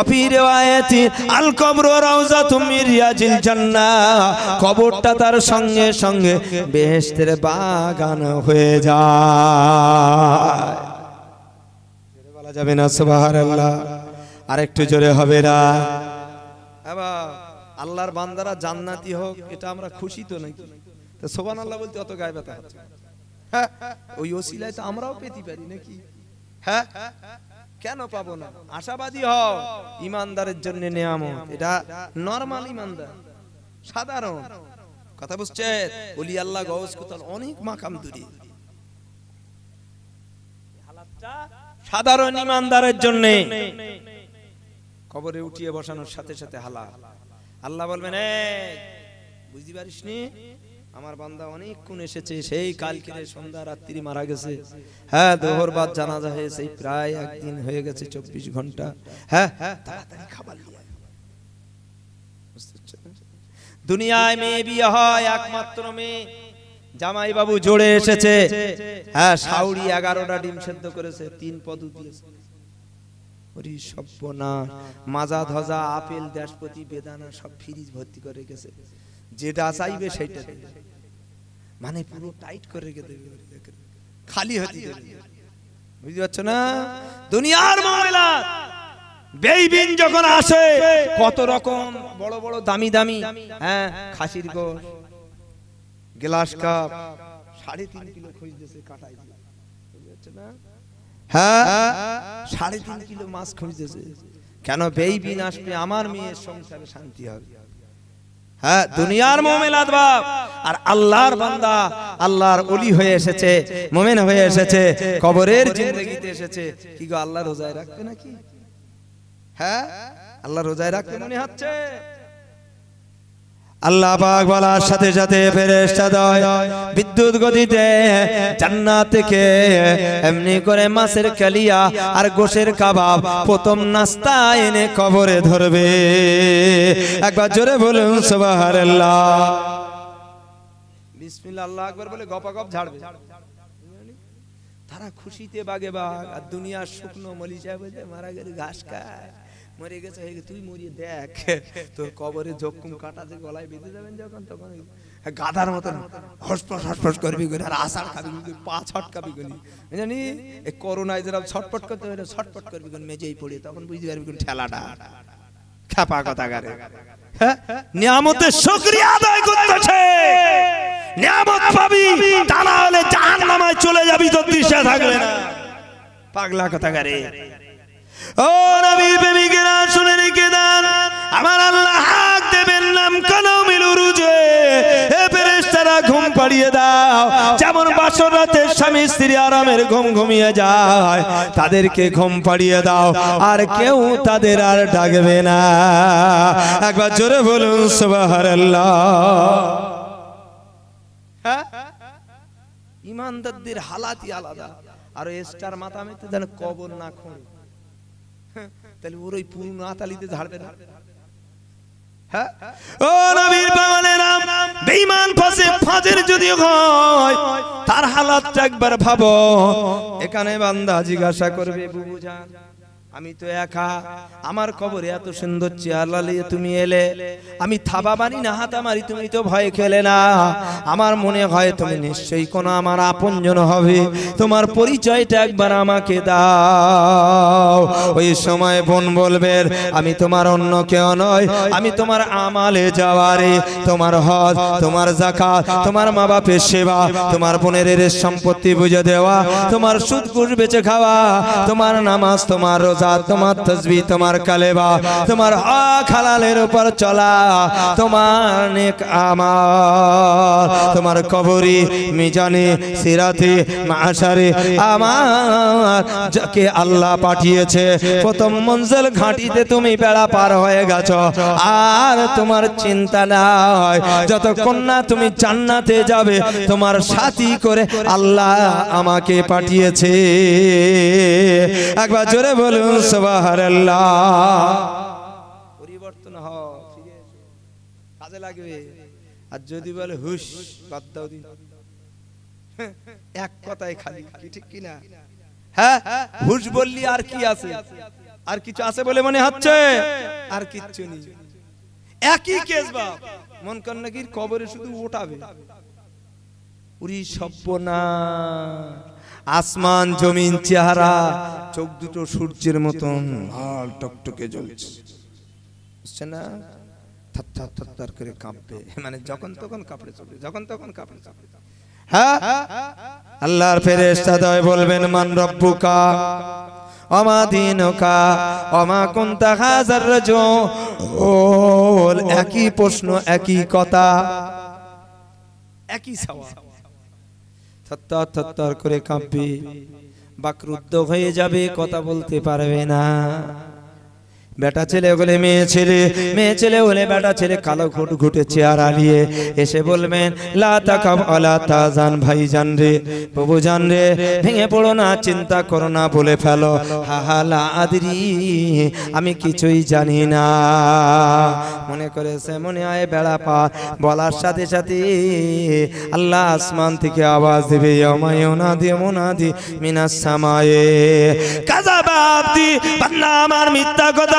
অফি রেওয়ায়াতি আল কবর রওজা তুমি রিয়াজিল জান্না কবরটা তার সঙ্গে সঙ্গে বেহেশতের বাগান হয়ে যায় বলা যাবে না সুবহানাল্লাহ আরেকটু জোরে হবে না আল্লাহর বান্দারা জান্নাতি হোক এটা আমরা খুশি তো নাকি তো সোবান আল্লাহ বলতে অত গায়ে ব্যথা হচ্ছে হ্যাঁ, ওই ওসিলায় তো আমরাও পেতে পারি নাকি হ্যাঁ কেন পাবো না আশাবাদী হও ইমানদারের জন্য নেয়ামত এটা নর্মাল ইমানদার সাধারণ কথা বুঝছে বলি আল্লাহ গৌস কোথাও অনেক মাকাম দূরে সাধারণ ইমানদারের জন্য কবরে উঠিয়ে বসানোর সাথে সাথে হালা আল্লাহ বলবেন বুঝতে পারিস আমার বান্দা অনেক কোন এসেছে সেই কালকের সন্ধ্যা রাত্রি মারা গেছে হ্যাঁ দোহর বাদ জানাজা হয়েছে প্রায় একদিন হয়ে গেছে চব্বিশ ঘন্টা হ্যাঁ হ্যাঁ খাবার দুনিয়ায় মেয়ে বিয়ে হয় একমাত্র মেয়ে জামাই বাবু জোরে এসেছে হ্যাঁ সাউরি এগারোটা ডিম সেদ্ধ করেছে তিন পদ দিয়েছে ওরি সব্যনা মাজা ধজা আপেল দেশপতি বেদানা সব ফিরিজ ভর্তি করে গেছে যেটা চাইবে সেটা মানে পুরো টাইট করে রেখে দেবে খালি হতে বুঝতে পারছো না দুনিয়ার মামলা বেইবিন যখন আসে কত রকম বড় বড় দামি দামি হ্যাঁ খাসির গোশ গ্লাস কাপ সাড়ে তিন কিলো খুঁজতেছে কাটাই না হ্যাঁ সাড়ে তিন কিলো মাছ খুঁজতেছে কেন বেইবিন আসবে আমার মেয়ের সংসারে শান্তি হবে হ্যাঁ দুনিয়ার মোমেন আদবাব আর আল্লাহর বান্দা আল্লাহর অলি হয়ে এসেছে মোমেন হয়ে এসেছে কবরের জিন্দগিতে এসেছে কি গো আল্লাহ রোজায় রাখবে নাকি হ্যাঁ আল্লাহ রোজায় রাখতে মনে হচ্ছে আল্লাহ পাক বলার সাথে সাথে ফেরেশতা দয় বিদ্যুৎ গতিতে জান্নাত থেকে এমনি করে মাছের কালিয়া আর গোশের কাবাব প্রথম নাস্তা এনে কবরে ধরবে একবার জোরে বলুন সুবহানাল্লাহ বিসমিল্লাহ আল্লাহ আকবার বলে গপা ঝাড়বে তারা খুশিতে বাগে বাগ আর দুনিয়ার শুকনো মলিচা বেজে মারা গেল ঘাস খায় মরে গেছে হয়ে তুই মরিয়ে দেখ তোর কবরে জকুম কাটাছে গলায় বেঁধে যাবেন যখন তখন গাধার মতো হসফস হসফস করবি করে আর আষাঢ় খাবি পা ছটকাবি গলি জানি এই করোনায় যেরকম ছটপট করতে হলে ছটপট করবি কোন মেজেই পড়ে তখন বুঝতে পারবি কোন ঠেলাটা খ্যাপা কথা গারে হ্যাঁ? নিয়ামতের শুকরিয়া আদায় করতেছে নিয়ামত পাবি তা না হলে জাহান্নামায় চলে যাবি তোর দৃশ্যে থাকলে না পাগলা কথা গারে ও নবীর প্রেমিকেরা শুনে রেখে দেন আমার আল্লাহ হাত দেবেন নাম ঘুম পাড়িয়ে দাও যেমন বাসর রাতে স্বামী স্ত্রী আরামের ঘুম ঘুমিয়ে যায় তাদেরকে ঘুম পাড়িয়ে দাও আর কেউ তাদের আর ডাকবে না একবার জোরে বলুন সুবহানাল্লাহ হ্যাঁ? ইমানদারদের হালাতই আলাদা আর এস্টার মাথা মেতে যেন কবর না খুঁড়ে তাহলে ওর ওই পুরনো আতালিতে ঝাড়বে না হ্যাঁ? তার হালাত একবার ভাবো এখানে বান্দা জিজ্ঞাসা করবে বুবু আমি তো একা আমার খবরে এত সুন্দর লালিয়ে তুমি এলে আমি থাবা মারি না হাত মারি তুমি তো ভয় খেলে না আমার মনে হয় তুমি নিশ্চয়ই কোনো আমার আপন জন হবে তোমার পরিচয়টা একবার আমাকে দাও ওই সময় বোন বলবে আমি তোমার অন্য কেউ নয় আমি তোমার আমালে যাওয়ারে তোমার হজ তোমার জাকা তোমার মা বাপের সেবা তোমার বোনের সম্পত্তি বুঝে দেওয়া তোমার সুদ বেচে বেঁচে খাওয়া তোমার নামাজ তোমার রোজ সাথ তোমার তসবি তোমার কালেবা তোমার হক হালালের উপর চলা তোমার নেক আমার তোমার কবরি মিজানে সিরাতে মাশারে আমার যাকে আল্লাহ পাঠিয়েছে প্রথম মঞ্জিল ঘাঁটিতে তুমি বেড়া পার হয়ে গেছো আর তোমার চিন্তা নাই যত কন্যা তুমি জান্নাতে যাবে তোমার সাথী করে আল্লাহ আমাকে পাঠিয়েছে একবার জোরে বলুন পরিবর্তন কাজে লাগবে আর যদি বলে হুশ এক কথায় খালি ঠিক কি হ্যাঁ হুশ বললি আর কি আছে আর কিছু আছে বলে মনে হচ্ছে আর কিচ্ছু নেই একই কেস বাপ মন নাকি কবরে শুধু ওঠাবে উরি সব্য না আসমান জমিন চেহারা চোখ দুটো সূর্যের মতন লাল টকটকে জ্বলছে বুঝছে না মানে যখন তখন কাপড়ে যখন হ্যাঁ? আল্লাহর বলবেন একই প্রশ্ন একই কথা একই সবাই থত্তর থত্তর করে কাঁপবে বাকরুদ্ধ হয়ে যাবে কথা বলতে পারবে না বেটা ছেলে বলে মেয়ে ছেলে মেয়ে ছেলে হলে বেটা ছেলে কালো ঘুট ঘুটে চেয়ার আলিয়ে এসে বলবেন লাগান তা জান ভাই জান রে প্রভু জান রে ভেঙে পড়ো না চিন্তা করো না বলে ফেলো হাহা আদরি আমি কিছুই জানি না মনে করেছে মনে হয় বেড়া পা বলার সাথে সাথে আল্লাহ আসমান থেকে আওয়াজ দেবে অমায়না দি মোনাদি মিনাস সামায়ে কাজা বাপ দি বান্দা আমার মিথ্যা কথা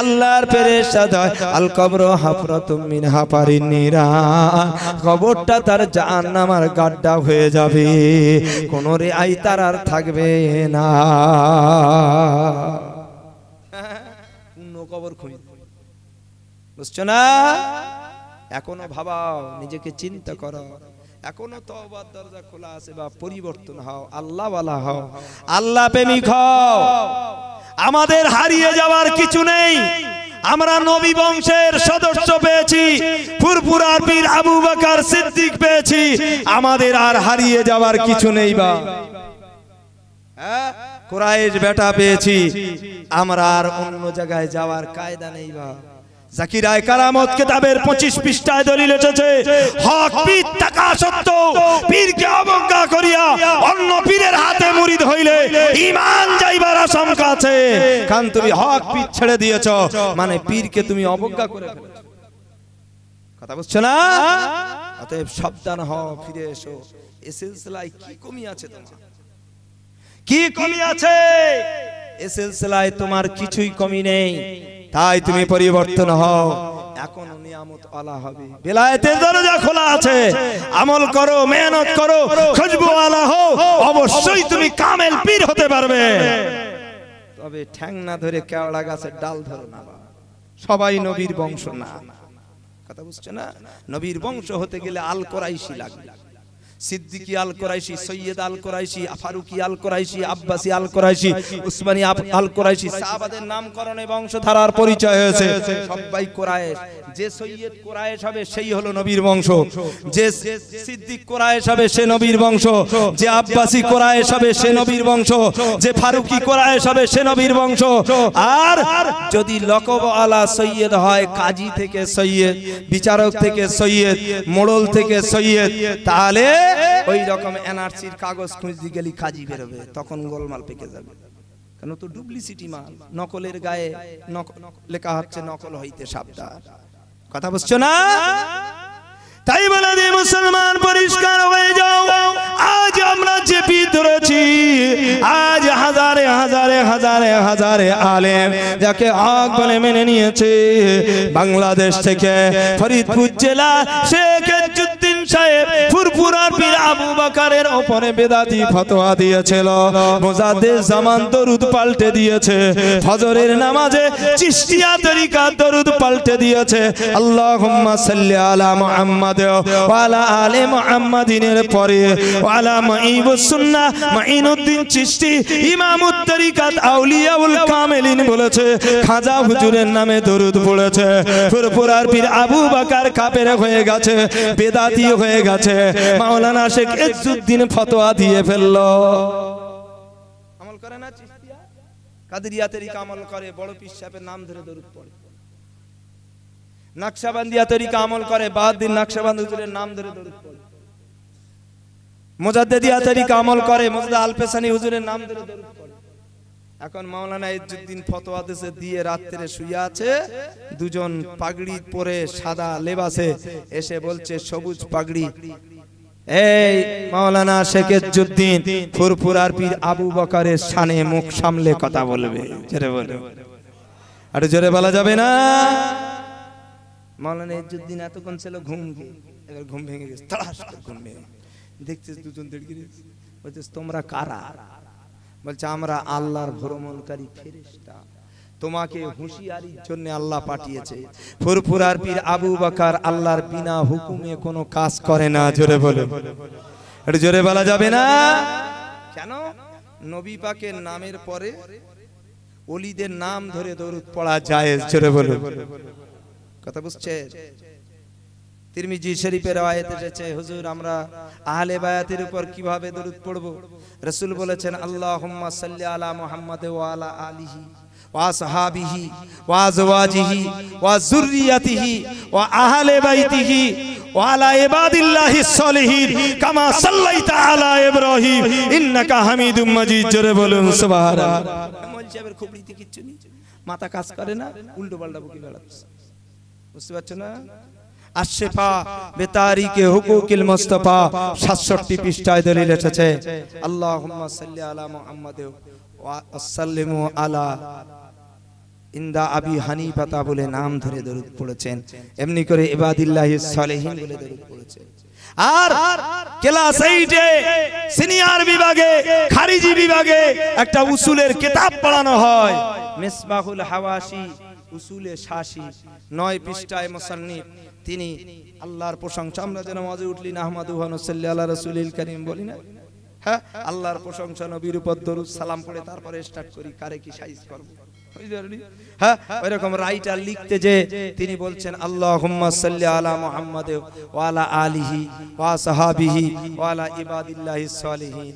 আল্লাহর ফেরেশতা হয় আল কবর হাফরাত মিন হাফারি নিরা কবরটা তার জাহান্নামের গাড্ডা হয়ে যাবে কোনো রেআই তার আর থাকবে না কবর খুঁজ বুঝছো না এখনো ভাবাও নিজেকে চিন্তা করো এখনো তো দরজা খোলা আছে বা পরিবর্তন হও আল্লাহওয়ালা হও আল্লাহ প্রেমিক হও আমাদের হারিয়ে যাওয়ার কিছু নেই আমরা নবী বংশের সদস্য পেয়েছি ফুরফুর আরবির আবু বাকার সিদ্দিক পেয়েছি আমাদের আর হারিয়ে যাওয়ার কিছু নেই বা হ্যাঁ, কোরআশ বেটা পেয়েছি আমরা আর অন্য জায়গায় যাওয়ার কায়দা নেই বা জাকিরায় কারামত কেতাবের পঁচিশ পৃষ্ঠায় দলিল এসেছে হক পীর টাকা সত্য পীরকে অবজ্ঞা করিয়া অন্য পীরের হাতে হইলে ইমান যাইবার আশঙ্কা আছে কারণ তুমি হক পীর ছেড়ে দিয়েছ মানে পীরকে তুমি অবজ্ঞা করে কথা বুঝছো না অতএব সাবধান ফিরে এসো এ সিলসিলায় কি কমি আছে তোমার কি কমি আছে এ সিলসিলায় তোমার কিছুই কমি নেই তাই তুমি পরিবর্তন হও এখন নিয়ামত আলা হবে বেলায়েতের দরজা খোলা আছে আমল করো মেহনত করো খুশবু আলা হও অবশ্যই তুমি কামেল পীর হতে পারবে তবে ঠ্যাং না ধরে কেওড়া গাছের ডাল ধরো না সবাই নবীর বংশ না কথা বুঝছো না নবীর বংশ হতে গেলে আল কোরাইশি লাগবে সিদ্দিকী আল কোরাইশি সৈয়দ আল কোরাইশি ফারুকি আল কোরাইশি আব্বাসী আল কোরাইশি উসমানী আল কোরাইশি সাহাবাদের নামকরণে বংশধারার পরিচয় হয়েছে সবাই কোরাইশ যে সৈয়দ কোরাইশ হবে সেই হলো নবীর বংশ যে সিদ্দিক কোরাইশ হবে সে নবীর বংশ যে আব্বাসী কোরাইশ হবে সে নবীর বংশ যে ফারুকি কোরাইশ হবে সে নবীর বংশ আর যদি লকবওয়ালা সৈয়দ হয় কাজী থেকে সৈয়দ বিচারক থেকে সৈয়দ মোড়ল থেকে সৈয়দ তাহলে ওই রকম এনআরসির কাগজ খুঁজতে গেলি কাজী বেরোবে তখন গোলমাল পেকে যাবে কেন তো ডুপ্লিসিটি মাল নকলের গায়ে লেখা হচ্ছে নকল হইতে সাবধান কথা বুঝছো না তাই বলে দি মুসলমান পরিষ্কার হয়ে যাও আজ আমরা যে ধরেছি আজ হাজারে হাজারে হাজারে হাজারে আলেম যাকে হক বলে মেনে নিয়েছে বাংলাদেশ থেকে ফরিদপুর জেলা শেখ যুদ্ধ সাহেব ফুরফুরার পীর আবু ফতোয়া দিয়েছিল জামান দরুদ পাল্টে দিয়েছে ফজরের নামাজে চিশতিয়া তরিকা দরুদ পাল্টে দিয়েছে আল্লাহুম্মা সাল্লি আলা মুহাম্মাদ ওয়া আলা আলে মুহাম্মাদিনের পরে ওয়া আলা মাইবুস সুন্নাহ মাইনুদ্দিন চিশতি ইমামুত তরিকাত আউলিয়াউল কামেলিন বলেছে খাজা হুজুরের নামে দরুদ পড়েছে ফুরফুরার পীর আবু বাকার কাপের হয়ে গেছে বেদাতি হয়ে গেছে মাওলানা শেখ এজুদ্দিন ফতোয়া দিয়ে ফেলল আমল করে না চিস্তিয়া কাদেরিয়াতেরই আমল করে বড় পীর সাহেবের নাম ধরে দরুদ পড়ে নকশাবন্দিয়া তরিকা আমল করে বাদ দিন নকশাবন্দ হুজুরের নাম ধরে দরুদ পড়ে মুজাদ্দিদিয়া তরিকা আমল করে মোজাদ্দা আলপেসানি হুজুরের নাম ধরে দরুদ পড়ে এখন মাওলানা ইজ্জুদ্দিন ফতোয়া দিছে দিয়ে রাত্রে শুয়ে আছে দুজন পাগড়ি পরে সাদা লেবাসে এসে বলছে সবুজ পাগড়ি এই মাওলানা শেখ ইজ্জুদ্দিন ফুরফুরার পীর আবু বকরের সানে মুখ সামলে কথা বলবে জোরে বলো আর জোরে বলা যাবে না মাওলানা ইজ্জুদ্দিন এতক্ষণ ছিল ঘুম এবার ঘুম ভেঙে গেছে তাড়াস ঘুম ভেঙে দেখছিস দুজন দেড় গিয়ে বলছিস তোমরা কারা বলছে আমরা আল্লাহর ভ্রমণকারী ফেরেস্তা তোমাকে হুঁশিয়ারির জন্য আল্লাহ পাঠিয়েছে ফুরফুরার পীর আবু বাকার আল্লাহর বিনা হুকুমে কোনো কাজ করে না জোরে বলে এটা জোরে বলা যাবে না কেন নবী পাকের নামের পরে অলিদের নাম ধরে দৌড় পড়া যায় জোরে বলে কথা বুঝছে তিরমিজি শরীফের আয়াত এসেছে হুজুর আমরা আহলে বায়াতের উপর কিভাবে দরুদ পড়ব রাসূল বলেছেন আল্লাহুম্মা সাল্লি আলা মুহাম্মাদ ওয়া আলা আলিহি ওয়া সাহাবিহি ওয়া আজওয়াজিহি ওয়া যুররিয়াতিহি ওয়া আহলে বাইতিহি وعلى عباد الله الصالحين كما صليت على ابراهيم انك حميد مجيد জোরে বলুন সুবহানাল্লাহ খুবড়িতে কিচ্ছু নেই মাথা কাজ করে না উল্টো পাল্টা বকি বেড়াচ্ছে বুঝতে পারছো না আশেফা বেতারিকে হুকুকিল মুস্তাফা 67 পৃষ্ঠায় দলিল এসেছে আল্লাহুম্মা সাল্লি আলা মুহাম্মাদ ওয়া সাল্লিমু আলা ইন্দা আবি হানিফাতা বলে নাম ধরে দরুদ পড়েছেন এমনি করে ইবাদিল্লাহি সালেহিন বলে দরুদ পড়েছেন আর ক্লাস এইটে সিনিয়র বিভাগে খারিজি বিভাগে একটা উসুলের কিতাব পড়ানো হয় মিসবাহুল হাওয়াসি উসুলে শাসি নয় পৃষ্ঠায় মুসান্নিফ তিনি আল্লাহর প্রশংসা আমরা যেন মাঝে উঠলি না আহমদ উহানুসাল্লি আল্লাহ রসুলিল করিম বলি না হ্যাঁ আল্লাহর প্রশংসা নবীর উপর দরুদ সালাম করে তারপরে স্টার্ট করি কারে কি সাইজ করবো হ্যাঁ ওইরকম রাইটার লিখতে যে তিনি বলছেন আল্লাহুম্মা সাল্লি আলা মুহাম্মাদে ওয়ালা আলিহি ওয়া সাহাবিহি ওয়ালা ইবাদিল্লাহিস সালিহিন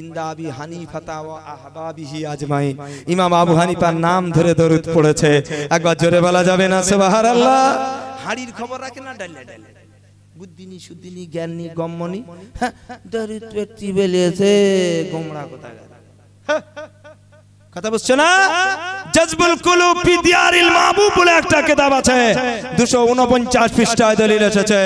ইন্দাবি হানিফাতা ওয়া আহবাবিহি আজমাইন ইমাম আবু হানিফার নাম ধরে দরুদ পড়েছে একবার জোরে বলা যাবে না সুবহানাল্লাহ হাড়ির খবর রাখে না ডাল্লা ডাল্লা বুদ্ধিনি সুদ্ধিনি জ্ঞাননি গম্যনি হ্যাঁ, দরিদ্র বেলিয়েছে গোমরা কোথায় হ্যাঁ, হ্যাঁ। কথা বুঝছো না জজবুল কুলুব ফি দিয়ারিল মাহবুব বলে একটা কিতাব আছে 249 পৃষ্ঠায় দলিল এসেছে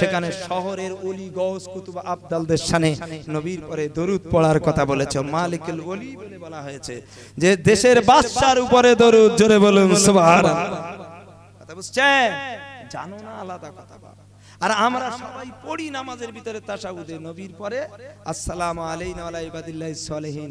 সেখানে শহরের ওলি গওস কুতুব আবদালদের সানে নবীর পরে দরুদ পড়ার কথা বলেছে মালিকুল ওলি বলে বলা হয়েছে যে দেশের বাদশার উপরে দরুদ জোরে বলুন সুবহানাল্লাহ কথা বুঝছে জানো না আলাদা কথা আর আমরা সবাই পড়ি নামাজের ভিতরে তাসাউদে নবীর পরে আসসালামু আলাইনা ওয়া আলা ইবাদিল্লাহিস সালেহিন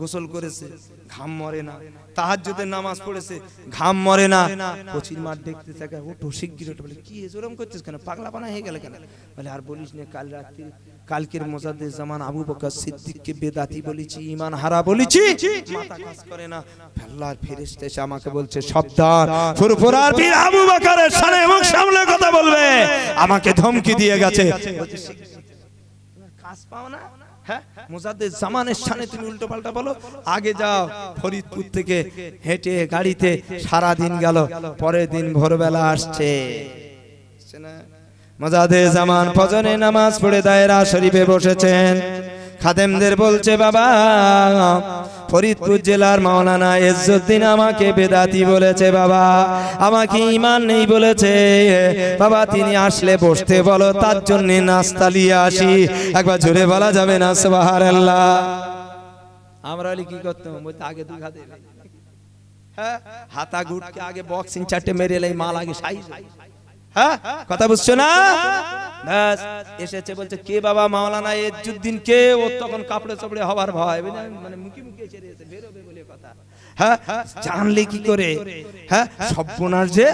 গোসল করেছে ঘাম মরে না তাহার যদি নামাজ পড়েছে ঘাম মরে না কচির মাঠ দেখতে থাকে ও টসিক গিরে বলে কি এরম করছিস কেন পাগলা পানা হয়ে গেল কেন বলে আর বলিস না কাল রাত্রি কালকের মোজাদ্দে জামান আবু বকর সিদ্দিককে বেদাতি বলেছি ইমান হারা বলেছি মাথা কাজ করে না ফেল্লার ফেরেশতা এসে আমাকে বলছে সর্দার ফুরফুরার পীর আবু বকরের সামনে এবং সামনে কথা বলবে আমাকে ধমকি দিয়ে গেছে কাজ পাও না হ্যাঁ মোজাদ্দের জামানের সামনে তুমি উল্টো পাল্টা বলো আগে যাও ফরিদপুর থেকে হেঁটে গাড়িতে সারা দিন গেল পরের দিন ভোরবেলা আসছে মোজাদে জামান ফজনে নামাজ পড়ে দায়রা শরীফে বসেছেন খাদেমদের বলছে বাবা ফরিদপুর জেলার মাওলানা ইজ্জুদ্দিন আমাকে বেদাতি বলেছে বাবা আমাকে ইমান নেই বলেছে বাবা তিনি আসলে বসতে বলো তার জন্য নাস্তা নিয়ে আসি একবার জোরে বলা যাবে না সবাহার আল্লাহ আমরা কি করতাম বলতে আগে দুই হাতে হ্যাঁ হাতা ঘুটকে আগে বক্সিং চারটে মেরে এলাই মাল আগে সাই হ্যাঁ কথা বুঝছো না এসেছে বলছে কে বাবা মাওলানা এজুদ্দিন কে ও তখন কাপড়ে চাপড়ে হবার ভয় মানে মুখি মুখি বেরোবে বলে কথা হ্যাঁ? জানলে কি করে হ্যাঁ সব্যনার যে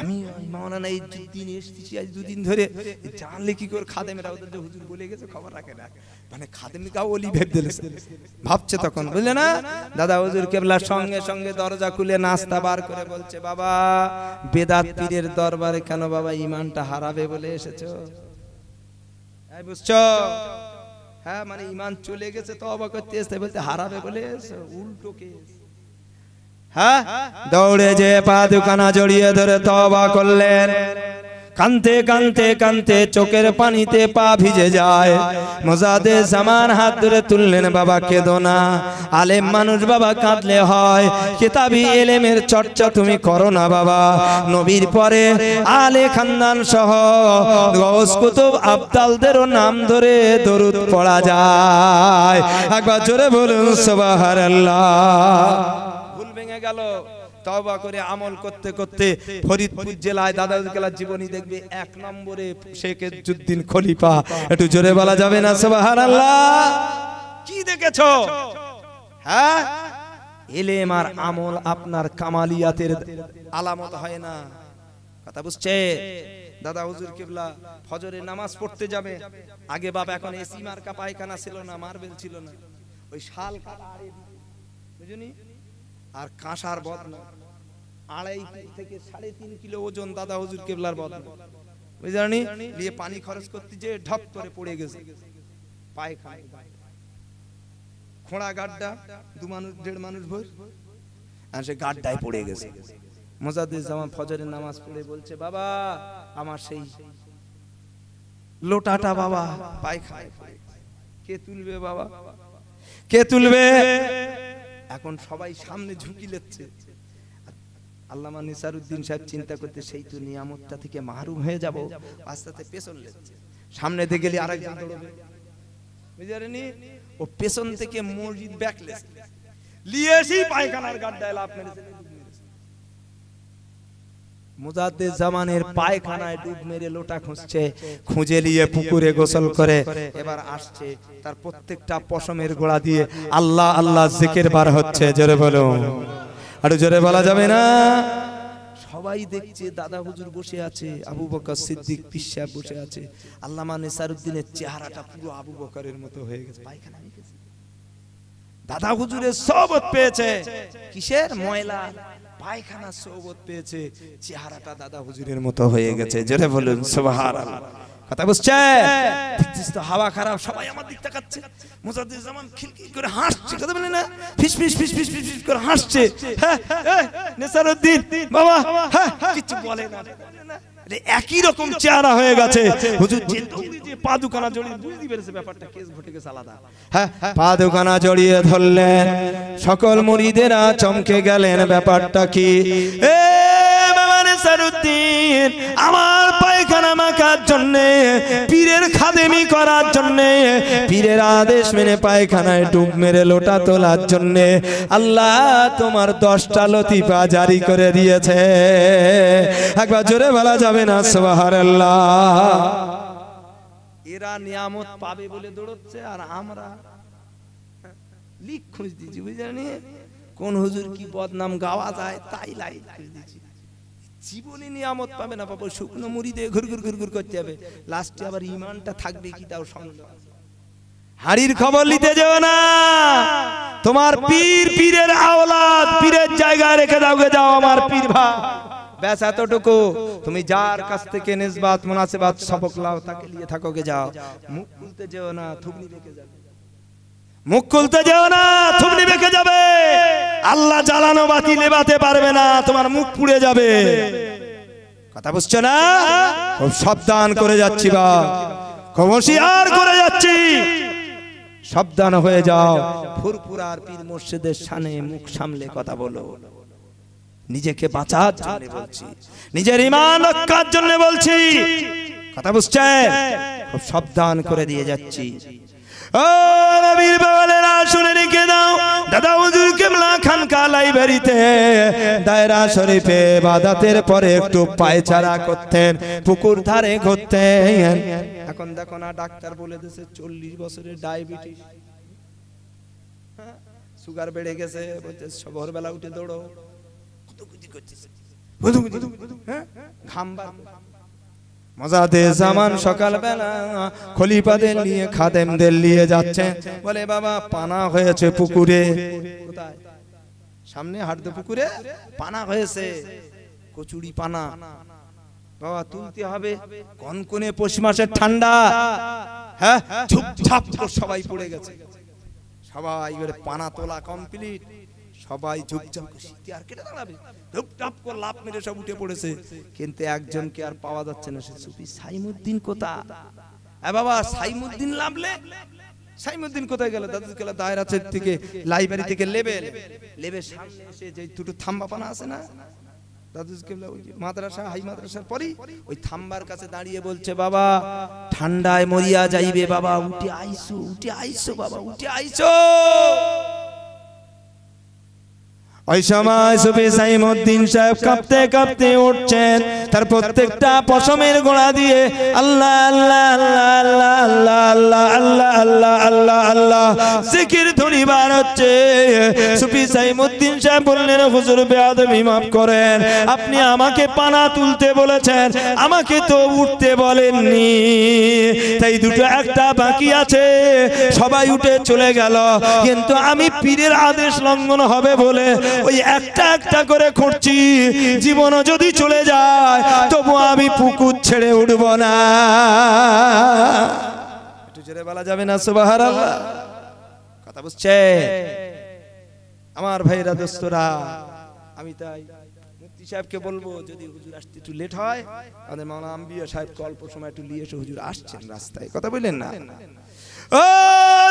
আমি মাওলানা দুদিন ধরে কি করে হুজুর বলে গেছে খবর রাখে না মানে খাদেমিকা ওলি ভেব দিলেছে ভাবছে তখন বুঝলে না দাদা হুজুর কেবলার সঙ্গে সঙ্গে দরজা খুলে নাস্তা বার করে বলছে বাবা বেদাত পীরের দরবারে কেন বাবা ইমানটা হারাবে বলে এসেছো বুঝছো হ্যাঁ মানে ইমান চলে গেছে তো অবাক করতে এসে বলতে হারাবে বলে এসে উল্টো কে হ্যাঁ দৌড়ে যে পা দোকানা জড়িয়ে ধরে তবা করলেন কানতে কানতে কানতে চোখের পানিতে পা ভিজে যায় মজাদে জামান হাত ধরে তুললেন বাবা কেদোনা না আলেম মানুষ বাবা কাঁদলে হয় কেতাবি এলেমের চর্চা তুমি করো না বাবা নবীর পরে আলে খান্দান সহ গস কুতুব আবদালদেরও নাম ধরে দরুদ পড়া যায় একবার জোরে বলুন সবাহার আল্লাহ ভুল ভেঙে গেল তবা করে আমল করতে করতে ফরিদপুর জেলায় দাদাজকেলার জীবনী দেখবে এক নম্বরে শেখ জুদ্দিন খলিফা একটু জোরে বলা যাবে না কি দেখেছ হ্যাঁ এলেম আর আমল আপনার কামালিয়াতের আলামত হয় না কথা বুঝছে দাদা হুজুর ফজরে নামাজ পড়তে যাবে আগে বাপ এখন এসি মার্কা পায়খানা ছিল না মার্বেল ছিল না ওই শাল কাটা বুঝুনি আর কাঁসার বদনা আড়াই থেকে সাড়ে তিন কিলো ওজন দাদা হুজুর কেবলার বদনা বুঝলি নিয়ে পানি খরচ করতে যে ঢপ করে পড়ে গেছে পায়খানা খোঁড়া গাড্ডা দু মানুষ দেড় মানুষ ভোর আর সে গাড্ডায় পড়ে গেছে মোজাদুজ্জামান ফজরের নামাজ পড়ে বলছে বাবা আমার সেই লোটাটা বাবা পায়খানা কে তুলবে বাবা কে তুলবে এখন সবাই সামনে ঝুঁকি লেচ্ছে আল্লামা নিসারুদ্দিন সাহেব চিন্তা করতে সেই তো নিয়ামতটা থেকে মাহরুম হয়ে যাব আস্তে পেছন লেচ্ছে সামনে থেকে গেলে আরেকজন দৌড়বে ও পেছন থেকে মসজিদ ব্যাকলেস লিয়ে এসেই পায়খানার গাড্ডায় লাভ মেরেছে মুজাদ্দিদ জামানের পায়খানায় ডুব মেরে লোটা খুঁজছে খুঁজে নিয়ে পুকুরে গোসল করে এবার আসছে তার প্রত্যেকটা পশমের গোড়া দিয়ে আল্লাহ আল্লাহ জিকির বার হচ্ছে জোরে বলো আর জোরে বলা যাবে না সবাই দেখছে দাদা হুজুর বসে আছে আবু বকর সিদ্দিক পিসা বসে আছে আল্লামা নেসারুদ্দিনের চেহারাটা পুরো আবু বকরের মতো হয়ে গেছে পায়খানা দাদা হুজুরের সবত পেয়েছে কিসের ময়লা পায়খানা সৌবত পেয়েছে চেহারাটা দাদা হুজুরের মতো হয়ে গেছে জোরে বলুন সোহার কথা বুঝছে দেখছিস তো হাওয়া খারাপ সবাই আমার দিক তাকাচ্ছে মুজাদ্দিদ জামান খিলখিল করে হাসছে কথা বলে না ফিস ফিস ফিস ফিস ফিস ফিস করে হাসছে হ্যাঁ, হ্যাঁ নেসারউদ্দিন বাবা হ্যাঁ কিছু বলে না একই রকম চেহারা হয়ে গেছে হ্যাঁ, হ্যাঁ। জড়িয়ে ধরলেন সকল মুরিদেরা চমকে গেলেন ব্যাপারটা কি এ নাসারুদ্দিন আমার পায়খানা মাখার জন্যে পীরের খাদেমি করার জন্যে পীরের আদেশ মেনে পায়খানায় ডুব মেরে লোটা তোলার জন্যে আল্লাহ তোমার দশটা লতিফা জারি করে দিয়েছে একবার জোরে বলা যাবে না আল্লাহ এরা নিয়ামত পাবে বলে দৌড়চ্ছে আর আমরা লিখ খুঁজ দিচ্ছি বুঝলেন কোন হুজুর কি বদনাম গাওয়া যায় তাই লাই খুঁজ দিচ্ছি জীবনে নিয়ামত পাবে না পাবো শুকনো মুড়ি দিয়ে ঘুর ঘুর ঘুর ঘুর করতে হবে লাস্টে আবার ইমানটা থাকবে কি তাও সন্দেহ হাড়ির খবর নিতে যেও না তোমার পীর পীরের আওলাদ পীরের জায়গায় রেখে দাও গে যাও আমার পীর ভাই ব্যাস এতটুকু তুমি যার কাছ থেকে নিসবাত মুনাসিবাত সবক লাও তাকে নিয়ে থাকো গে যাও মুখ খুলতে যেও না থুকনি রেখে যাও মুখ খুলতে যাও না থুবনি বেঁকে যাবে আল্লাহ জ্বালানো বাতি নেবাতে পারবে না তোমার মুখ পুড়ে যাবে কথা বুঝছো না খুব সাবধান করে যাচ্ছি বা খুব হুঁশিয়ার করে যাচ্ছি সাবধান হয়ে যাও ফুরফুরার পীর মসজিদের সামনে মুখ সামলে কথা বলো নিজেকে বাঁচার জন্য বলছি নিজের ইমান রক্ষার জন্য বলছি কথা বুঝছেন খুব সাবধান করে দিয়ে যাচ্ছি নবীর বাবালেরা শুনে রেখে দাও দাদা হুজুর কেমলা খানকা লাইব্রেরিতে দায়রা শরীফে বাদাতের পরে একটু পায়চারা করতেন পুকুর ধারে ঘুরতেন এখন দেখো না ডাক্তার বলে দিয়েছে চল্লিশ বছরের ডায়াবেটিস হ্যাঁ, সুগার বেড়ে গেছে বলছে ভোরবেলা উঠে দৌড়ো হ্যাঁ, ঘাম বার মজাতে জামান সকালবেলা খলিপাদের নিয়ে খাদেমদের নিয়ে যাচ্ছে বলে বাবা পানা হয়েছে পুকুরে সামনে হাঁটতে পুকুরে পানা হয়েছে কচুরি পানা বাবা তুলতে হবে কনকনে পৌষ মাসের ঠান্ডা হ্যাঁ ঝুপঝাপ সবাই পড়ে গেছে সবাই পানা তোলা কমপ্লিট সবাই ঝুপঝাপ শীতে আর কেটে দাঁড়াবে ধুপটাপ করে লাভ মেরে সব উঠে পড়েছে কিন্তু একজনকে আর পাওয়া যাচ্ছে না সে সুফি সাইমুদ্দিন কোথা এ বাবা সাইমুদ্দিন লাভলে সাইমুদ্দিন কোথায় গেল দাদু গেল দায়রা চেত থেকে লাইব্রেরি থেকে লেবেল লেবে সামনে এসে যে দুটো থাম্বা পানা আছে না মাদ্রাসা হাই মাদ্রাসার ওই থাম্বার কাছে দাঁড়িয়ে বলছে বাবা ঠান্ডায় মরিয়া যাইবে বাবা উঠে আইসো উঠে আইসো বাবা উঠে আইসো ওই সময় সুফি সাইমুদ্দিন সাহেব কাঁপতে কাঁপতে উঠছেন তার প্রত্যেকটা পশমের গোড়া দিয়ে আল্লাহ আল্লাহ আল্লাহ আল্লাহ আল্লাহ আল্লাহ আল্লাহ আল্লাহ আল্লাহ জিকির ধরিবার হচ্ছে সুফি সাইমুদ্দিন সাহেব বললেন হুজুর বেয়াদবি মাফ করেন আপনি আমাকে পানা তুলতে বলেছেন আমাকে তো উঠতে বলেননি তাই দুটো একটা বাকি আছে সবাই উঠে চলে গেল কিন্তু আমি পীরের আদেশ লঙ্ঘন হবে বলে ওই একটা একটা করে খুঁড়ছি জীবনও যদি চলে যায় তবু আমি পুকুর ছেড়ে উঠব না একটু জোরে বলা যাবে না সুবাহার কথা বুঝছে আমার ভাইরা দোস্তরা আমি তাই মুক্তি সাহেবকে বলবো যদি হুজুর আসতে একটু লেট হয় আমাদের মাওনা আম্বিয়া সাহেব অল্প সময় একটু নিয়ে এসে হুজুর আসছেন রাস্তায় কথা বললেন না ও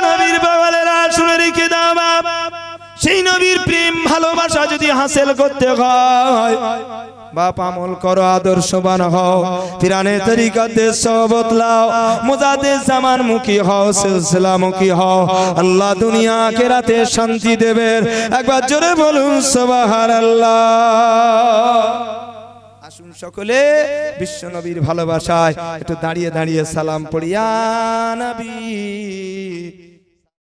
নবীর বাবালেরা শুনে রেখে দাও বাবা সেই নবীর প্রেম ভালোবাসা যদি হাসিল করতে হয় বাপ আমল করো আদর্শবান হও পিরানে তরিকাতে সবত লাও মুজাদে জামান মুখী হও সিলসিলা মুখী হও আল্লাহ দুনিয়া কেরাতে শান্তি দেবেন একবার জোরে বলুন আল্লাহ সকলে বিশ্বনবীর ভালোবাসায় একটু দাঁড়িয়ে দাঁড়িয়ে সালাম পড়িয়া নবী